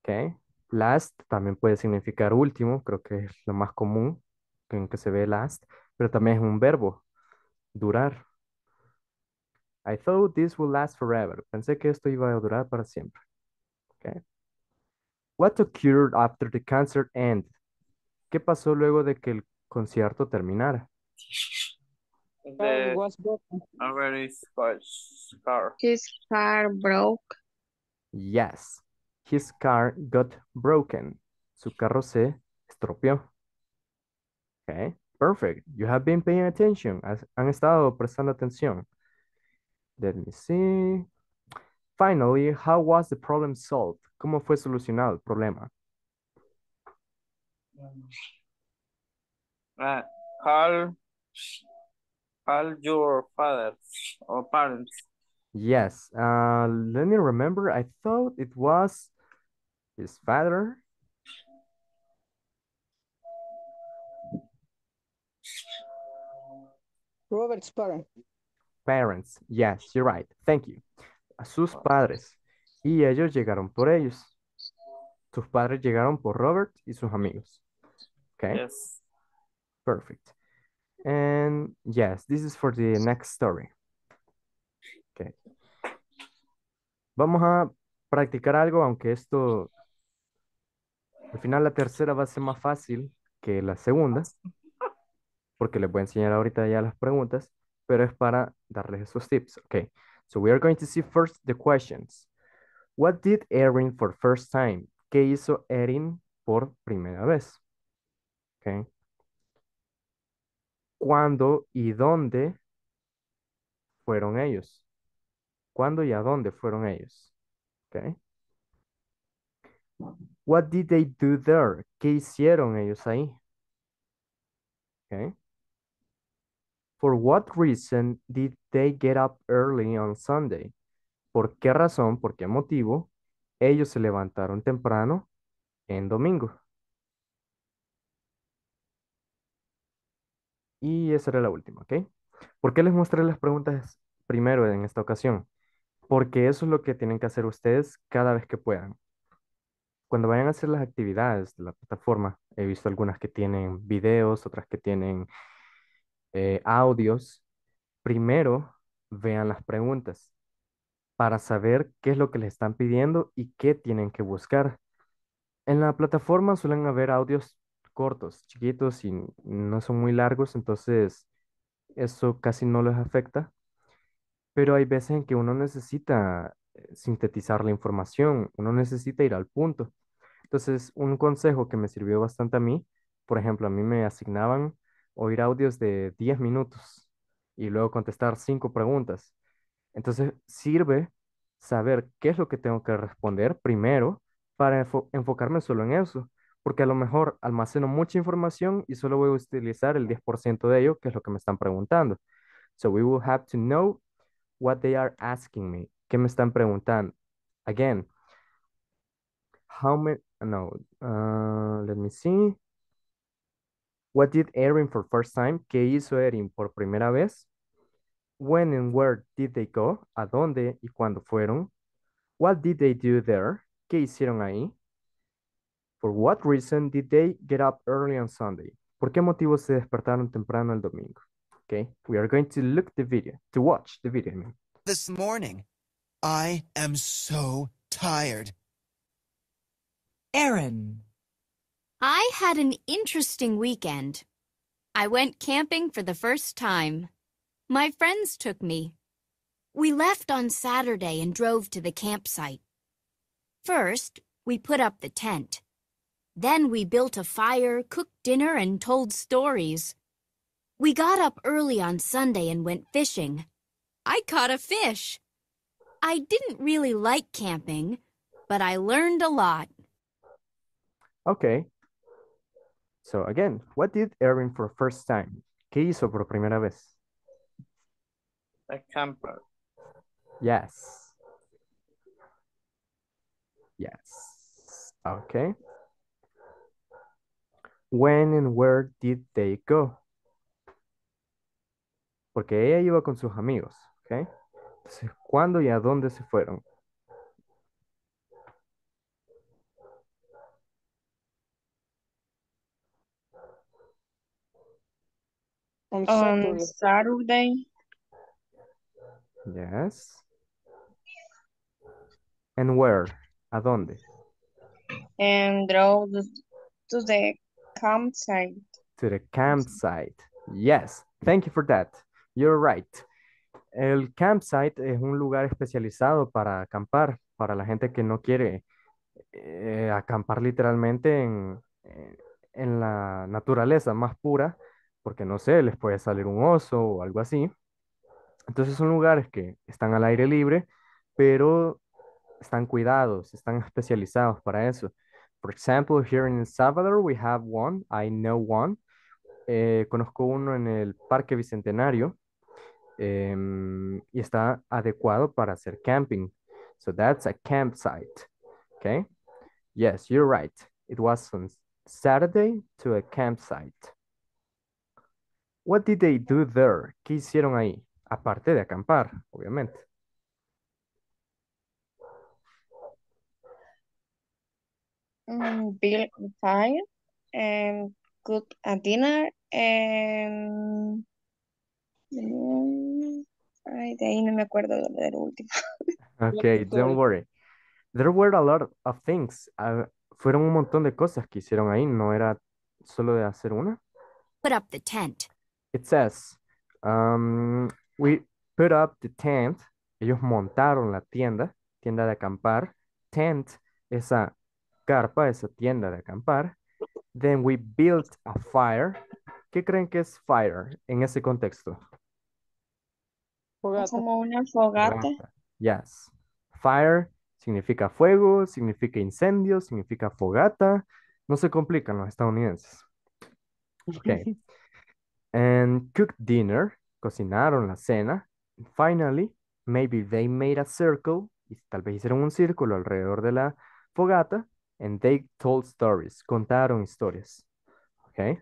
Okay. Last también puede significar último, creo que es lo más común en que se ve last, pero también es un verbo, durar. I thought this would last forever. Pensé que esto iba a durar para siempre. Okay. What occurred after the concert ended? ¿Qué pasó luego de que el concierto terminara? Already his car. His car broke. Yes. His car got broken. Su carro se estropeó. Okay, perfect. You have been paying attention. han estado prestando atención. Let me see. Finally, how was the problem solved? ¿Cómo fue solucionado el problema? Uh, all your fathers or parents? Yes. Uh, let me remember. I thought it was his father. Robert's parents. Parents. Yes, you're right. Thank you. Sus padres. Y ellos llegaron por ellos. Sus padres llegaron por Robert y sus amigos. Okay. Yes. Perfect. And yes, this is for the next story. Okay. Vamos a practicar algo, aunque esto... Al final la tercera va a ser más fácil que la segunda, porque les voy a enseñar ahorita ya las preguntas, pero es para darles esos tips. Okay, so we are going to see first the questions. What did Erin for first time? ¿Qué hizo Erin por primera vez? Okay cuándo y dónde fueron ellos. ¿Cuándo y a dónde fueron ellos? Okay. What did they do there? ¿Qué hicieron ellos ahí? Okay. For what reason did they get up early on Sunday? ¿Por qué razón, por qué motivo ellos se levantaron temprano en domingo? Y esa era la última, ¿ok? ¿Por qué les mostré las preguntas primero en esta ocasión? Porque eso es lo que tienen que hacer ustedes cada vez que puedan. Cuando vayan a hacer las actividades de la plataforma, he visto algunas que tienen videos, otras que tienen eh, audios. Primero vean las preguntas para saber qué es lo que les están pidiendo y qué tienen que buscar. En la plataforma suelen haber audios cortos, chiquitos y no son muy largos, entonces eso casi no les afecta. Pero hay veces en que uno necesita eh, sintetizar la información, uno necesita ir al punto. Entonces, un consejo que me sirvió bastante a mí, por ejemplo, a mí me asignaban oír audios de 10 minutos y luego contestar 5 preguntas. Entonces, sirve saber qué es lo que tengo que responder primero para enfocarme solo en eso porque a lo mejor almaceno mucha información y solo voy a utilizar el 10% de ello, que es lo que me están preguntando. So we will have to know what they are asking me. ¿Qué me están preguntando? Again, how many, no, uh, let me see. What did Erin for first time? ¿Qué hizo Erin por primera vez? When and where did they go? ¿A dónde y cuándo fueron? What did they do there? ¿Qué hicieron ahí? For what reason did they get up early on Sunday? ¿Por qué motivo se despertaron temprano el domingo? Okay, we are going to look the video, to watch the video. This morning, I am so tired. Aaron. I had an interesting weekend. I went camping for the first time. My friends took me. We left on Saturday and drove to the campsite. First, we put up the tent. Then we built a fire, cooked dinner, and told stories. We got up early on Sunday and went fishing. I caught a fish. I didn't really like camping, but I learned a lot. Okay. So again, what did Erin for first time? ¿Qué hizo por primera vez? A camper. Yes. Yes. Okay. When and where did they go? Porque ella iba con sus amigos, ¿ok? Entonces, ¿cuándo y a dónde se fueron? On Saturday. Yes. And where? ¿A dónde? And drove to the campsite. To the campsite. Yes, thank you for that. You're right. El campsite es un lugar especializado para acampar, para la gente que no quiere eh, acampar literalmente en, eh, en la naturaleza más pura, porque no sé, les puede salir un oso o algo así. Entonces son lugares que están al aire libre, pero están cuidados, están especializados para eso. For example, here in El Salvador, we have one. I know one. Eh, conozco uno en el Parque Bicentenario y está adecuado para hacer camping. So that's a campsite. Okay. Yes, you're right. It was on Saturday to a campsite. What did they do there? ¿Qué hicieron ahí? Aparte de acampar, obviamente. Mm, Bill Fire, and cook a dinner, and ay, de ahí no me acuerdo del último. Okay, don't worry. There were a lot of things. Ah, fueron un montón de cosas que hicieron ahí, no era solo de hacer una. Put up the tent. It says, um, we put up the tent. Ellos montaron la tienda, tienda de acampar. Tent, esa carpa, esa tienda de acampar. Then we built a fire. ¿Qué creen que es fire en ese contexto? Como una fogata. Yes. Fire significa fuego, significa incendio, significa fogata. No se complican los estadounidenses. Okay. [laughs] And cooked dinner. Cocinaron la cena. finally, maybe they made a circle. Y tal vez hicieron un círculo alrededor de la fogata. And they told stories, contaron historias. Okay.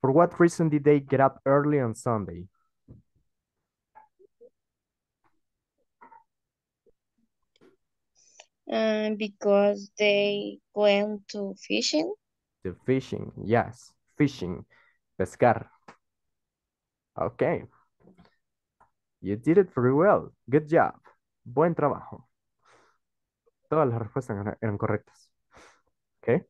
For what reason did they get up early on Sunday? Uh, because they went to fishing. The fishing, yes, fishing, pescar. Okay. You did it very well. Good job. Buen trabajo. Todas las respuestas eran, correctas. ¿Ok?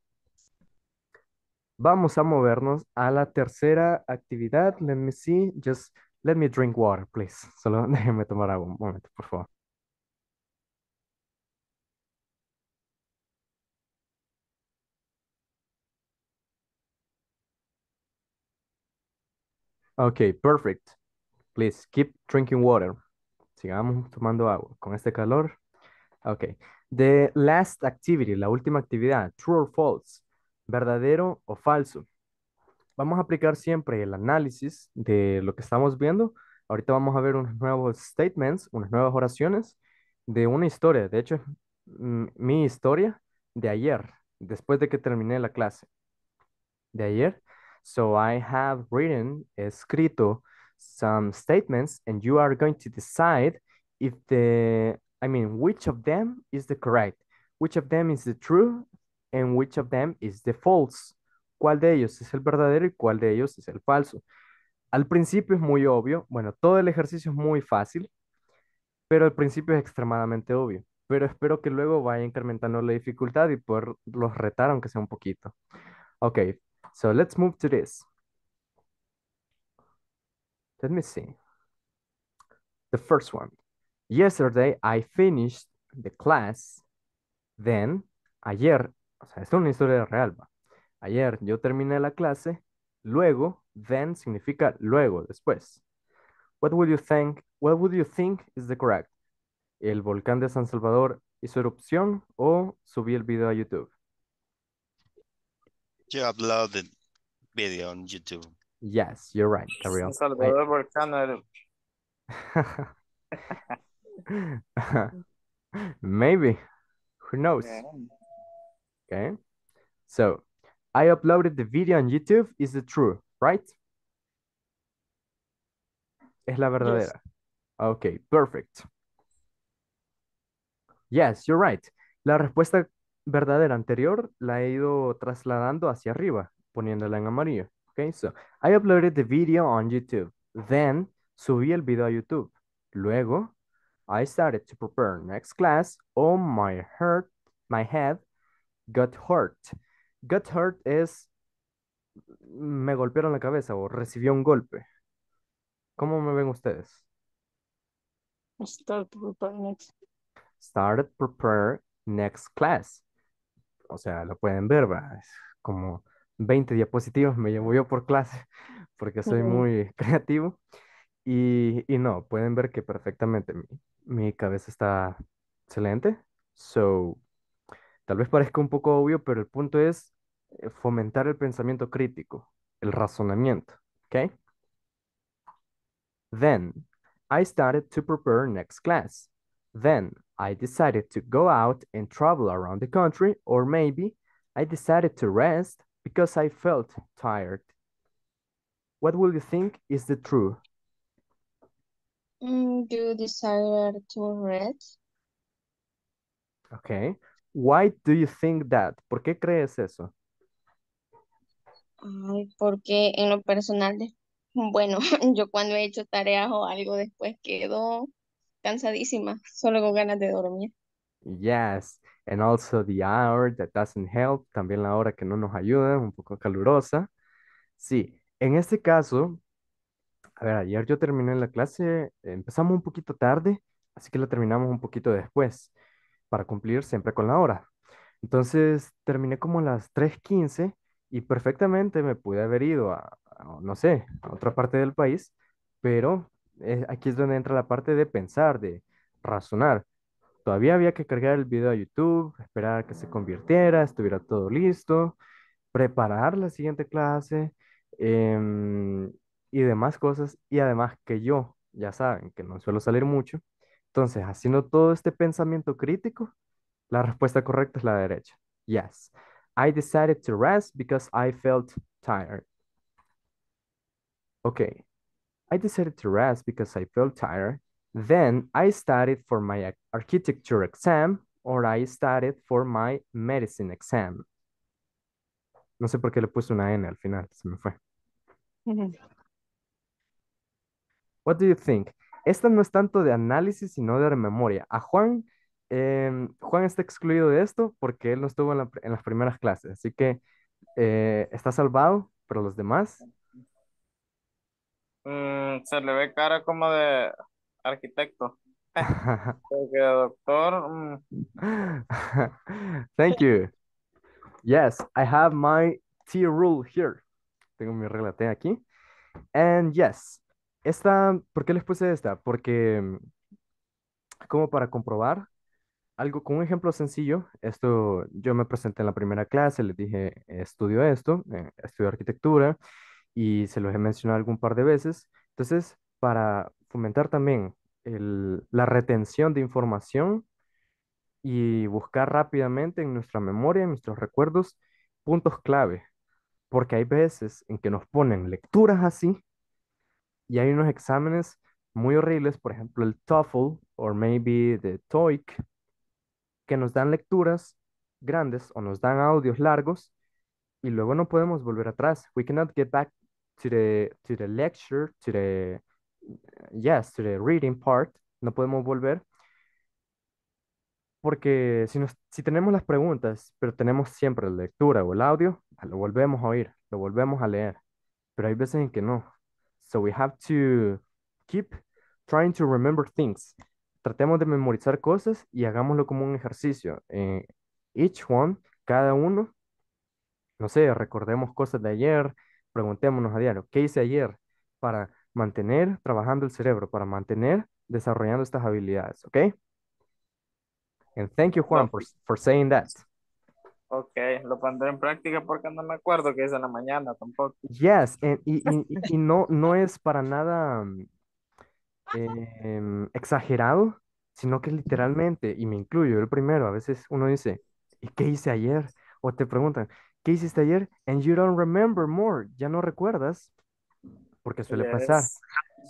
Vamos a movernos a la tercera actividad. Let me see. Just let me drink water, please. [laughs] Solo déjenme tomar agua un momento, por favor. Ok, perfect. Please keep drinking water. Sigamos tomando agua con este calor. Ok, The last activity, la última actividad, true or false, verdadero o falso. Vamos a aplicar siempre el análisis de lo que estamos viendo. Ahorita vamos a ver unos nuevos statements, unas nuevas oraciones de una historia. De hecho, mi historia de ayer, después de que terminé la clase de ayer. So I have written, escrito some statements and you are going to decide if the I mean, which of them is the correct? Which of them is the true? And which of them is the false? ¿Cuál de ellos es el verdadero y cuál de ellos es el falso? Al principio es muy obvio, bueno, todo el ejercicio es muy fácil, pero al principio es extremadamente obvio. Pero espero que luego vaya incrementando la dificultad y por los retar aunque sea un poquito. Ok, so let's move to this. Let me see. The first one. Yesterday I finished the class. Then, ayer, o sea, es una historia real. Ayer yo terminé la clase. Luego, then significa luego, después. What would you think? What would you think is the correct? ¿El volcán de San Salvador hizo erupción o subí el video a YouTube? You uploaded the video on YouTube. Yes, you're right, San Salvador [laughs] [laughs] Maybe. Who knows? Okay. So I uploaded the video on YouTube. Is it true, right? Es la verdadera. Ok, Okay, perfect. Yes, you're right. La respuesta verdadera anterior la he ido trasladando hacia arriba, poniéndola en amarillo. Okay, so I uploaded the video on YouTube. Then subí el video a YouTube. Luego I started to prepare next class. Oh, my my head got hurt. Got hurt es me golpearon la cabeza o recibió un golpe. ¿Cómo me ven ustedes? Started prepare next. Started prepare next class. O sea, lo pueden ver, ¿va? Es como 20 diapositivas me llevo yo por clase porque soy muy [laughs] creativo. Y, no, pueden ver que perfectamente mi cabeza está excelente. So, tal vez parezca un poco obvio, pero el punto es eh, fomentar el pensamiento crítico, el razonamiento. Okay? Then, I started to prepare next class. Then, I decided to go out and travel around the country, or maybe I decided to rest because I felt tired. What will you think is the truth? Mm, you desire to read? Okay. Why do you think that? ¿Por qué crees eso? Ay, porque en lo personal, bueno, [laughs] yo cuando he hecho tareas o algo después quedo cansadísima, solo con ganas de dormir. Yes, and also the hour that doesn't help, también la hora que no nos ayuda, un poco calurosa. Sí, en este caso, a ver, ayer yo terminé la clase, empezamos un poquito tarde, así que la terminamos un poquito después, para cumplir siempre con la hora. Entonces terminé como a las 3.15 y perfectamente me pude haber ido a, no sé, a otra parte del país, pero eh, aquí es donde entra la parte de pensar, de razonar. Todavía había que cargar el video a YouTube, esperar a que se convirtiera, estuviera todo listo, preparar la siguiente clase. Eh, y demás cosas, y además que yo, ya saben, que no suelo salir mucho, entonces haciendo todo este pensamiento crítico, la respuesta correcta es la derecha. Yes, I decided to rest because I felt tired. Okay, I decided to rest because I felt tired. Then I studied for my e-, architecture exam or I studied for my medicine exam. No sé por qué le puse una N al final, se me fue. What do you think? Esta no es tanto de análisis, sino de memoria. A Juan, em, Juan está excluido de esto porque él no estuvo en, las primeras clases, así que eh, está salvado, pero los demás. Mm, se le ve cara como de arquitecto. [laughs] doctor. Mm. [laughs] Thank you. Yes, I have my T rule here. Tengo mi regla T aquí. And yes, esta, ¿por qué les puse esta? Porque mm, como para comprobar algo con un ejemplo sencillo, esto yo me presenté en la primera clase, les dije, estudio esto, eh, estudio arquitectura y se los he mencionado algún par de veces. Entonces, para fomentar también la retención de información y buscar rápidamente en nuestra memoria, en nuestros recuerdos, puntos clave, porque hay veces en que nos ponen lecturas así y hay unos exámenes muy horribles, por ejemplo el TOEFL o maybe the TOEIC, que nos dan lecturas grandes o nos dan audios largos y luego no podemos volver atrás. We cannot get back to the, to the lecture, to the, reading part. No podemos volver porque si, si tenemos las preguntas, pero tenemos siempre la lectura o el audio, lo volvemos a oír, lo volvemos a leer, pero hay veces en que no, So we have to keep trying to remember things. Tratemos de memorizar cosas y hagámoslo como un ejercicio. Eh, each one, cada uno, no sé, recordemos cosas de ayer, preguntémonos a diario, ¿qué hice ayer para mantener trabajando el cerebro, para mantener desarrollando estas habilidades, ¿ok? And thank you, Juan, for, for saying that. Ok, lo pondré en práctica porque no me acuerdo que es en la mañana tampoco. Yes, eh, y, no, no es para nada em, exagerado, sino que literalmente, y me incluyo, el primero, a veces uno dice, ¿y qué hice ayer? O te preguntan, ¿qué hiciste ayer? And you don't remember more, ya no recuerdas, porque suele pasar.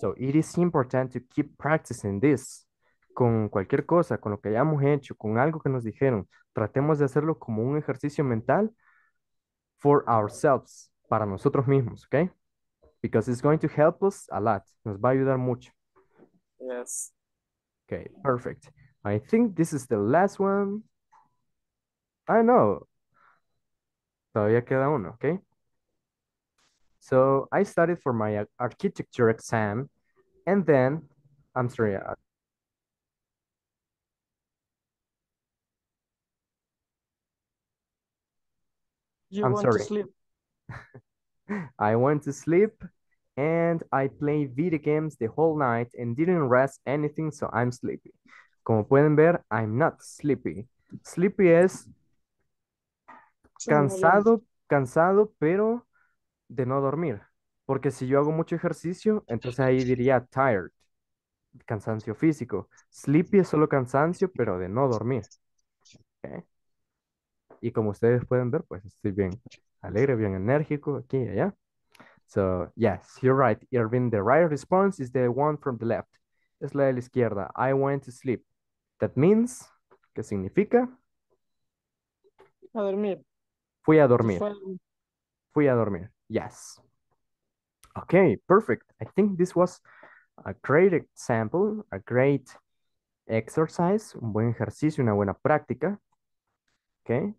So it is important to keep practicing this con cualquier cosa, con lo que hayamos hecho, con algo que nos dijeron, tratemos de hacerlo como un ejercicio mental for ourselves, para nosotros mismos, ¿ok? Because it's going to help us a lot. Nos va a ayudar mucho. Yes. Okay, perfect. I think this is the last one. I know. Todavía queda uno, okay? So I studied for my architecture exam and then, I'm sorry, I I'm want sorry. to sleep. [laughs] I went to sleep and I played video games the whole night and didn't rest anything, so I'm sleepy. Como pueden ver, I'm not sleepy. Sleepy es cansado, cansado, pero de no dormir. Porque si yo hago mucho ejercicio, entonces ahí diría tired, cansancio físico. Sleepy es solo cansancio, pero de no dormir. Okay. Y como ustedes pueden ver, pues estoy bien alegre, bien enérgico aquí y allá. So, yes, you're right, Irving. The right response is the one from the left. Es la de la izquierda. I went to sleep. That means, ¿qué significa? A dormir. Fui a dormir. Fui a dormir. Yes. Okay, perfect. I think this was a great example, a great exercise, un buen ejercicio, una buena práctica. Okay.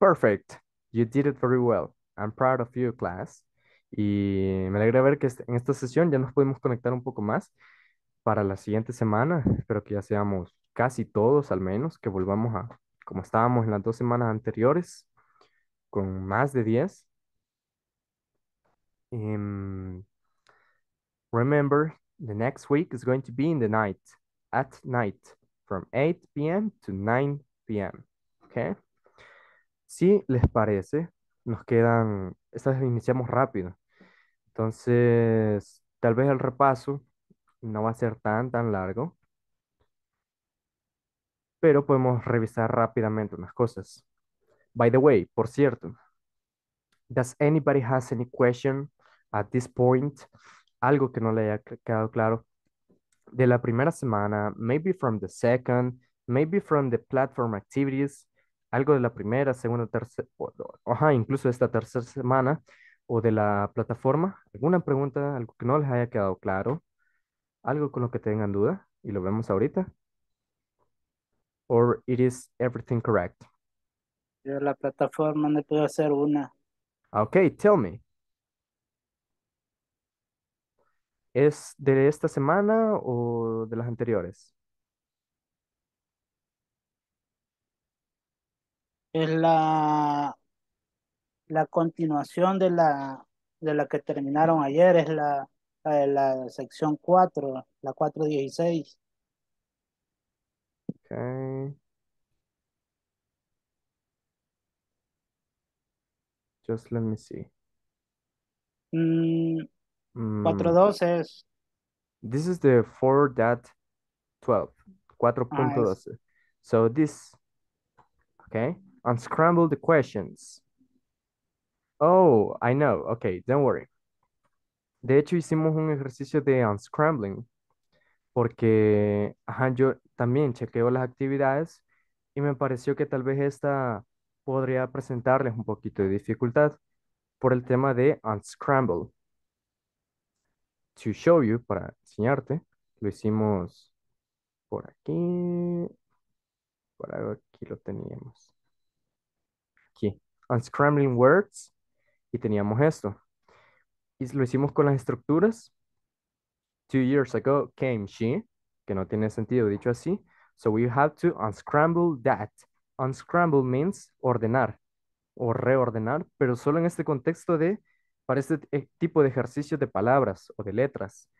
Perfect. You did it very well. I'm proud of you, class. Y me alegra ver que en esta sesión ya nos pudimos conectar un poco más para la siguiente semana. Espero que ya seamos casi todos, al menos, que volvamos a como estábamos en las dos semanas anteriores, con más de 10. Em, remember, the next week is going to be in the night, at night, from 8 p.m. to 9 p.m. Okay? Si les parece, nos quedan, estas iniciamos rápido. Entonces, tal vez el repaso no va a ser tan, tan largo, pero podemos revisar rápidamente unas cosas. By the way, por cierto, does anybody has any question at this point? Algo que no le haya quedado claro de la primera semana, maybe from the second, maybe from the platform activities, algo de la primera, segunda, tercera, o, incluso esta tercera semana o de la plataforma, alguna pregunta, algo que no les haya quedado claro, algo con lo que tengan duda y lo vemos ahorita. Or it is everything correct. De la plataforma no puedo hacer una. Ah, ok, tell me. ¿Es de esta semana o de las anteriores? es la, la continuación de la, de la que terminaron ayer, es la, la, la sección 4, la 416. Okay. Just let me see. Mm, mm. 412 es. This is the 4.12. 4.12. Ah, so this, okay. Unscramble the questions. Oh, I know. Okay, don't worry. De hecho, hicimos un ejercicio de unscrambling porque ajá, yo también chequeo las actividades y me pareció que tal vez esta podría presentarles un poquito de dificultad por el tema de unscramble. To show you, para enseñarte, lo hicimos por aquí. Por aquí lo teníamos. Unscrambling Words, y teníamos esto. Y lo hicimos con las estructuras. Two years ago came she, que no tiene sentido dicho así. So we have to unscramble that. Unscramble means ordenar o reordenar, pero solo en este contexto de, para este eh, tipo de ejercicio de palabras o de letras.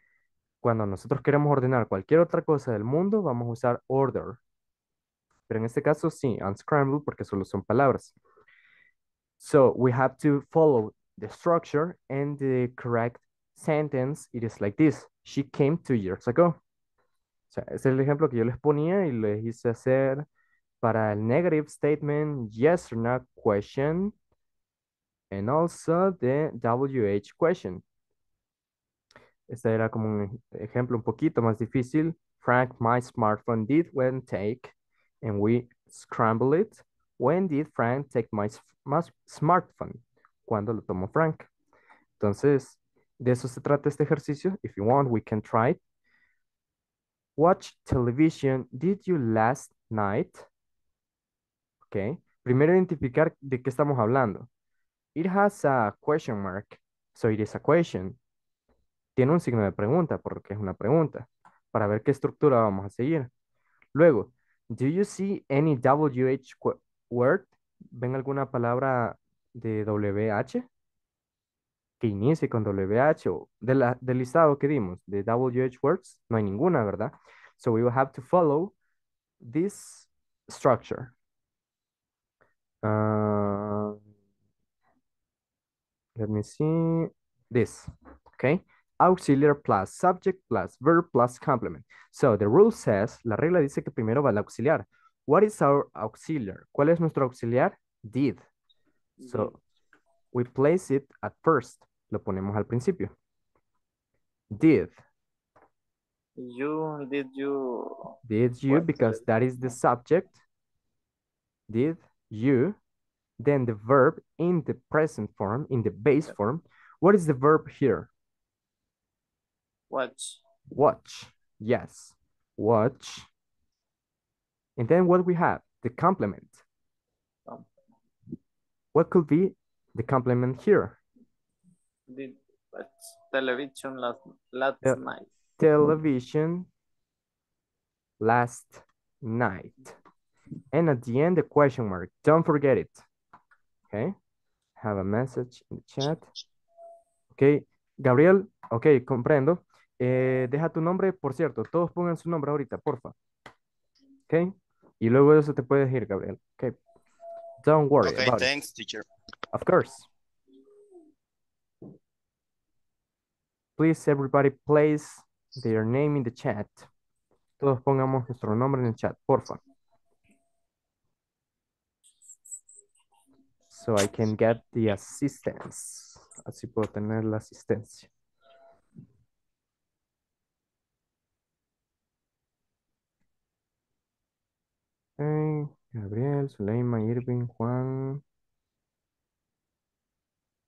Cuando nosotros queremos ordenar cualquier otra cosa del mundo, vamos a usar order. Pero en este caso sí, unscramble porque solo son palabras. So we have to follow the structure and the correct sentence. It is like this. She came two years ago. O sea, ese es el ejemplo que yo les ponía y les hice hacer para el negative statement, yes or no question, and also the WH question. Este era como un ejemplo un poquito más difícil. Frank, my smartphone did when take, and we scramble it. When did Frank take my, smartphone? ¿Cuándo lo tomó Frank? Entonces, de eso se trata este ejercicio. If you want, we can try it. Watch television did you last night? Ok. Primero identificar de qué estamos hablando. It has a question mark. So it is a question. Tiene un signo de pregunta porque es una pregunta. Para ver qué estructura vamos a seguir. Luego, do you see any WH Word, ¿ven alguna palabra de WH? Que inicie con WH o del listado que dimos, de WH words, no hay ninguna, ¿verdad? So we will have to follow this structure. Ah, let me see this, okay? Auxiliar plus, subject plus, verb plus complement. So the rule says, la regla dice que primero va el auxiliar. What is our auxiliar? ¿Cuál es nuestro auxiliar? Did. So, we place it at first. Lo ponemos al principio. Did. You, did you. Did you, because that is the subject. Did you. Then the verb in the present form, in the base form. What is the verb here? Watch. Watch. Yes. Watch. And then what we have, the complement. What could be the complement here? television last, last night. Television last night. And at the end, the question mark. Don't forget it. Okay. Have a message in the chat. okay Gabriel, okay comprendo. Eh, deja tu nombre, por cierto, todos pongan su nombre ahorita, porfa. okay y luego eso te puedes ir, Gabriel. Okay. Don't worry. Okay, thanks, teacher. Of course. Please, everybody, place their name in the chat. Todos pongamos nuestro nombre en el chat, por favor So I can get the assistance. Así puedo tener la asistencia. Okay. Gabriel, Zuleima, Irving, Juan,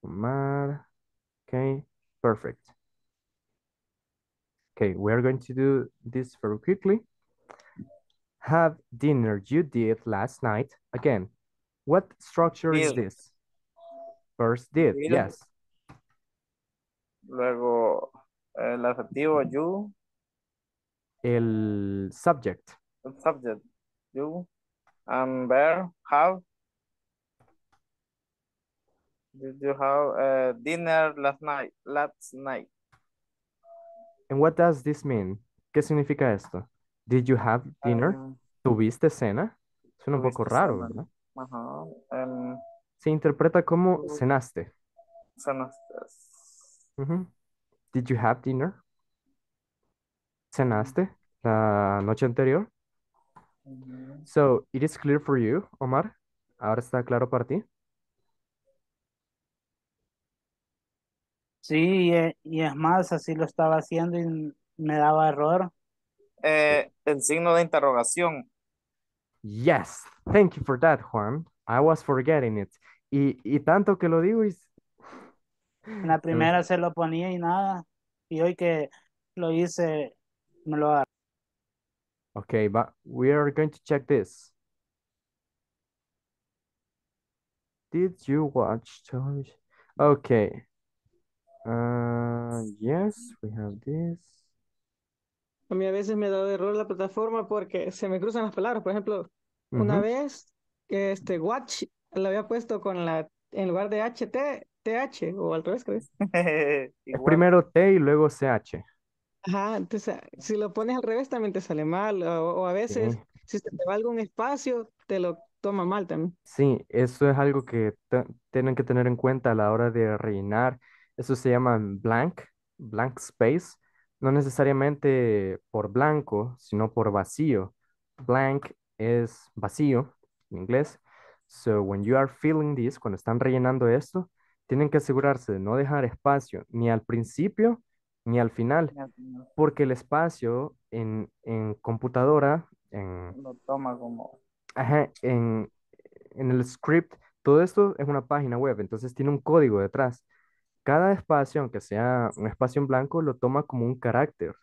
Omar. Okay, perfect. Okay, we are going to do this very quickly. Have dinner you did last night. Again, what structure did. is this? First did, did. yes. Luego, el adjetivo you. El subject. El subject. you, and Bear Did you have a dinner last night? Last night. And what does this mean? ¿Qué significa esto? Did you have dinner? Um, ¿Tuviste cena? Suena un poco raro, ¿verdad? Em, Se interpreta como cenaste. Cenaste. Did you have dinner? ¿Cenaste la noche anterior? So, it is clear for you, Omar. Ahora está claro para ti. Sí, e, y es más, así lo estaba haciendo y me daba error. Eh, el signo de interrogación. Yes, thank you for that, Juan. I was forgetting it. Y, y tanto que lo digo y... En la primera se lo ponía y nada. Y hoy que lo hice, me lo Okay, but we are going to check this. Did you watch Okay. Uh, yes, we have this. A mí a veces me da error la plataforma porque se me cruzan las palabras. Por ejemplo, una vez que este watch lo había puesto con la en lugar de HT, TH o al revés, ¿crees? [laughs] Primero T y luego CH. Ajá, entonces si lo pones al revés también te sale mal, o, a veces si te va algún espacio, te lo toma mal también. Sí, eso es algo que tienen que tener en cuenta a la hora de rellenar. Eso se llama blank, blank space. No necesariamente por blanco, sino por vacío. Blank es vacío en inglés. So when you are filling this, cuando están rellenando esto, tienen que asegurarse de no dejar espacio ni al principio ni al final, porque el espacio en, computadora, en... Lo toma como... Ajá, en, en el script, todo esto es una página web, entonces tiene un código detrás. Cada espacio, aunque sea un espacio en blanco, lo toma como un carácter,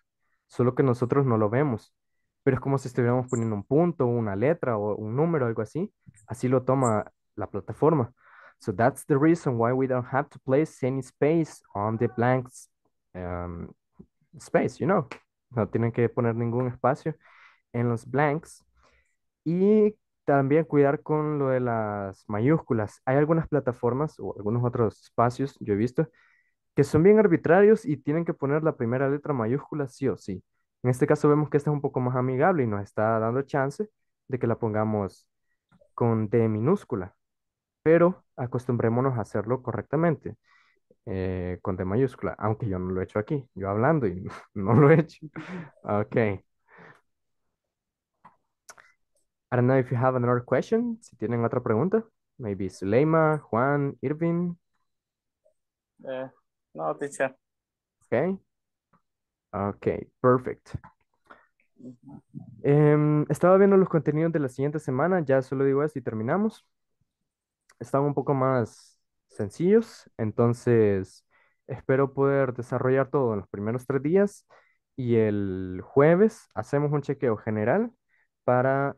solo que nosotros no lo vemos. Pero es como si estuviéramos poniendo un punto, una letra o un número, algo así. Así lo toma la plataforma. So that's the reason why we don't have to place any space on the blanks Em, space, you know. No tienen que poner ningún espacio en los blanks. Y también cuidar con lo de las mayúsculas. Hay algunas plataformas o algunos otros espacios, yo he visto, que son bien arbitrarios y tienen que poner la primera letra mayúscula sí o sí. En este caso vemos que esta es un poco más amigable y nos está dando chance de que la pongamos con D minúscula. Pero acostumbrémonos a hacerlo correctamente. Eh, con D mayúscula, aunque yo no lo he hecho aquí, yo hablando y [laughs] no lo he hecho. Ok. I don't know if you have another question, si tienen otra pregunta. Maybe Suleima, Juan, Irving. Eh, no, teacher. Ok. Ok, perfect. Em, estaba viendo los contenidos de la siguiente semana, ya solo digo eso y terminamos. estaba un poco más sencillos, entonces espero poder desarrollar todo en los primeros tres días y el jueves hacemos un chequeo general para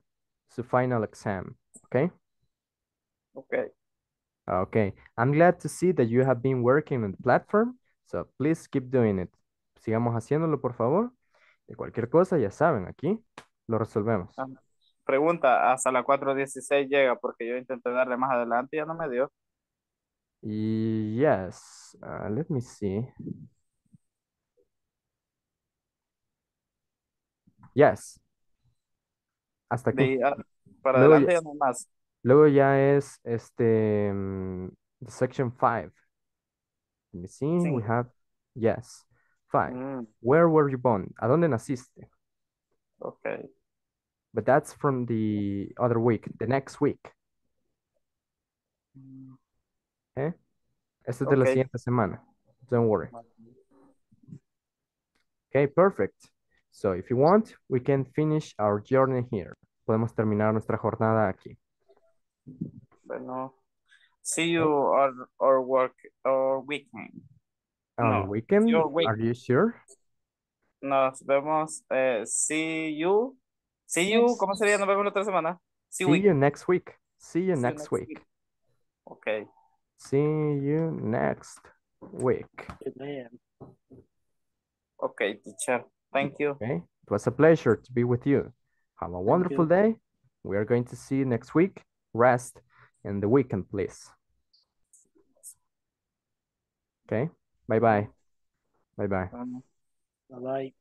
su final exam, ¿ok? ok, Okay. I'm glad to see that you have been working on the platform, so please keep doing it. Sigamos haciéndolo, por favor. De cualquier cosa, ya saben, aquí lo resolvemos. Ah, pregunta, hasta la 4.16 llega porque yo intenté darle más adelante y ya no me dio. Yes, uh, let me see. Yes. Hasta aquí. De, uh, ah, para luego adelante ya, no más. Luego ya es este um, section 5. Let me see. Sí. We have yes. Five. Mm. Where were you born? ¿A dónde naciste? Okay. But that's from the other week, the next week. Mm. ¿eh? Este es de la siguiente semana. Don't worry. Okay, perfect. So if you want, we can finish our journey here. Podemos terminar nuestra jornada aquí. Bueno. See you or, or work or weekend. No, weekend, are you sure? Nos vemos. Eh, see you. See you. ¿Cómo sería? Nos vemos la otra semana. See, you next week. See you next week. week. Okay. See you next week. Okay, teacher. Thank you. Okay. It was a pleasure to be with you. Have a wonderful day. We are going to see you next week. Rest in the weekend, please. Okay. Bye-bye. Bye-bye. Bye-bye.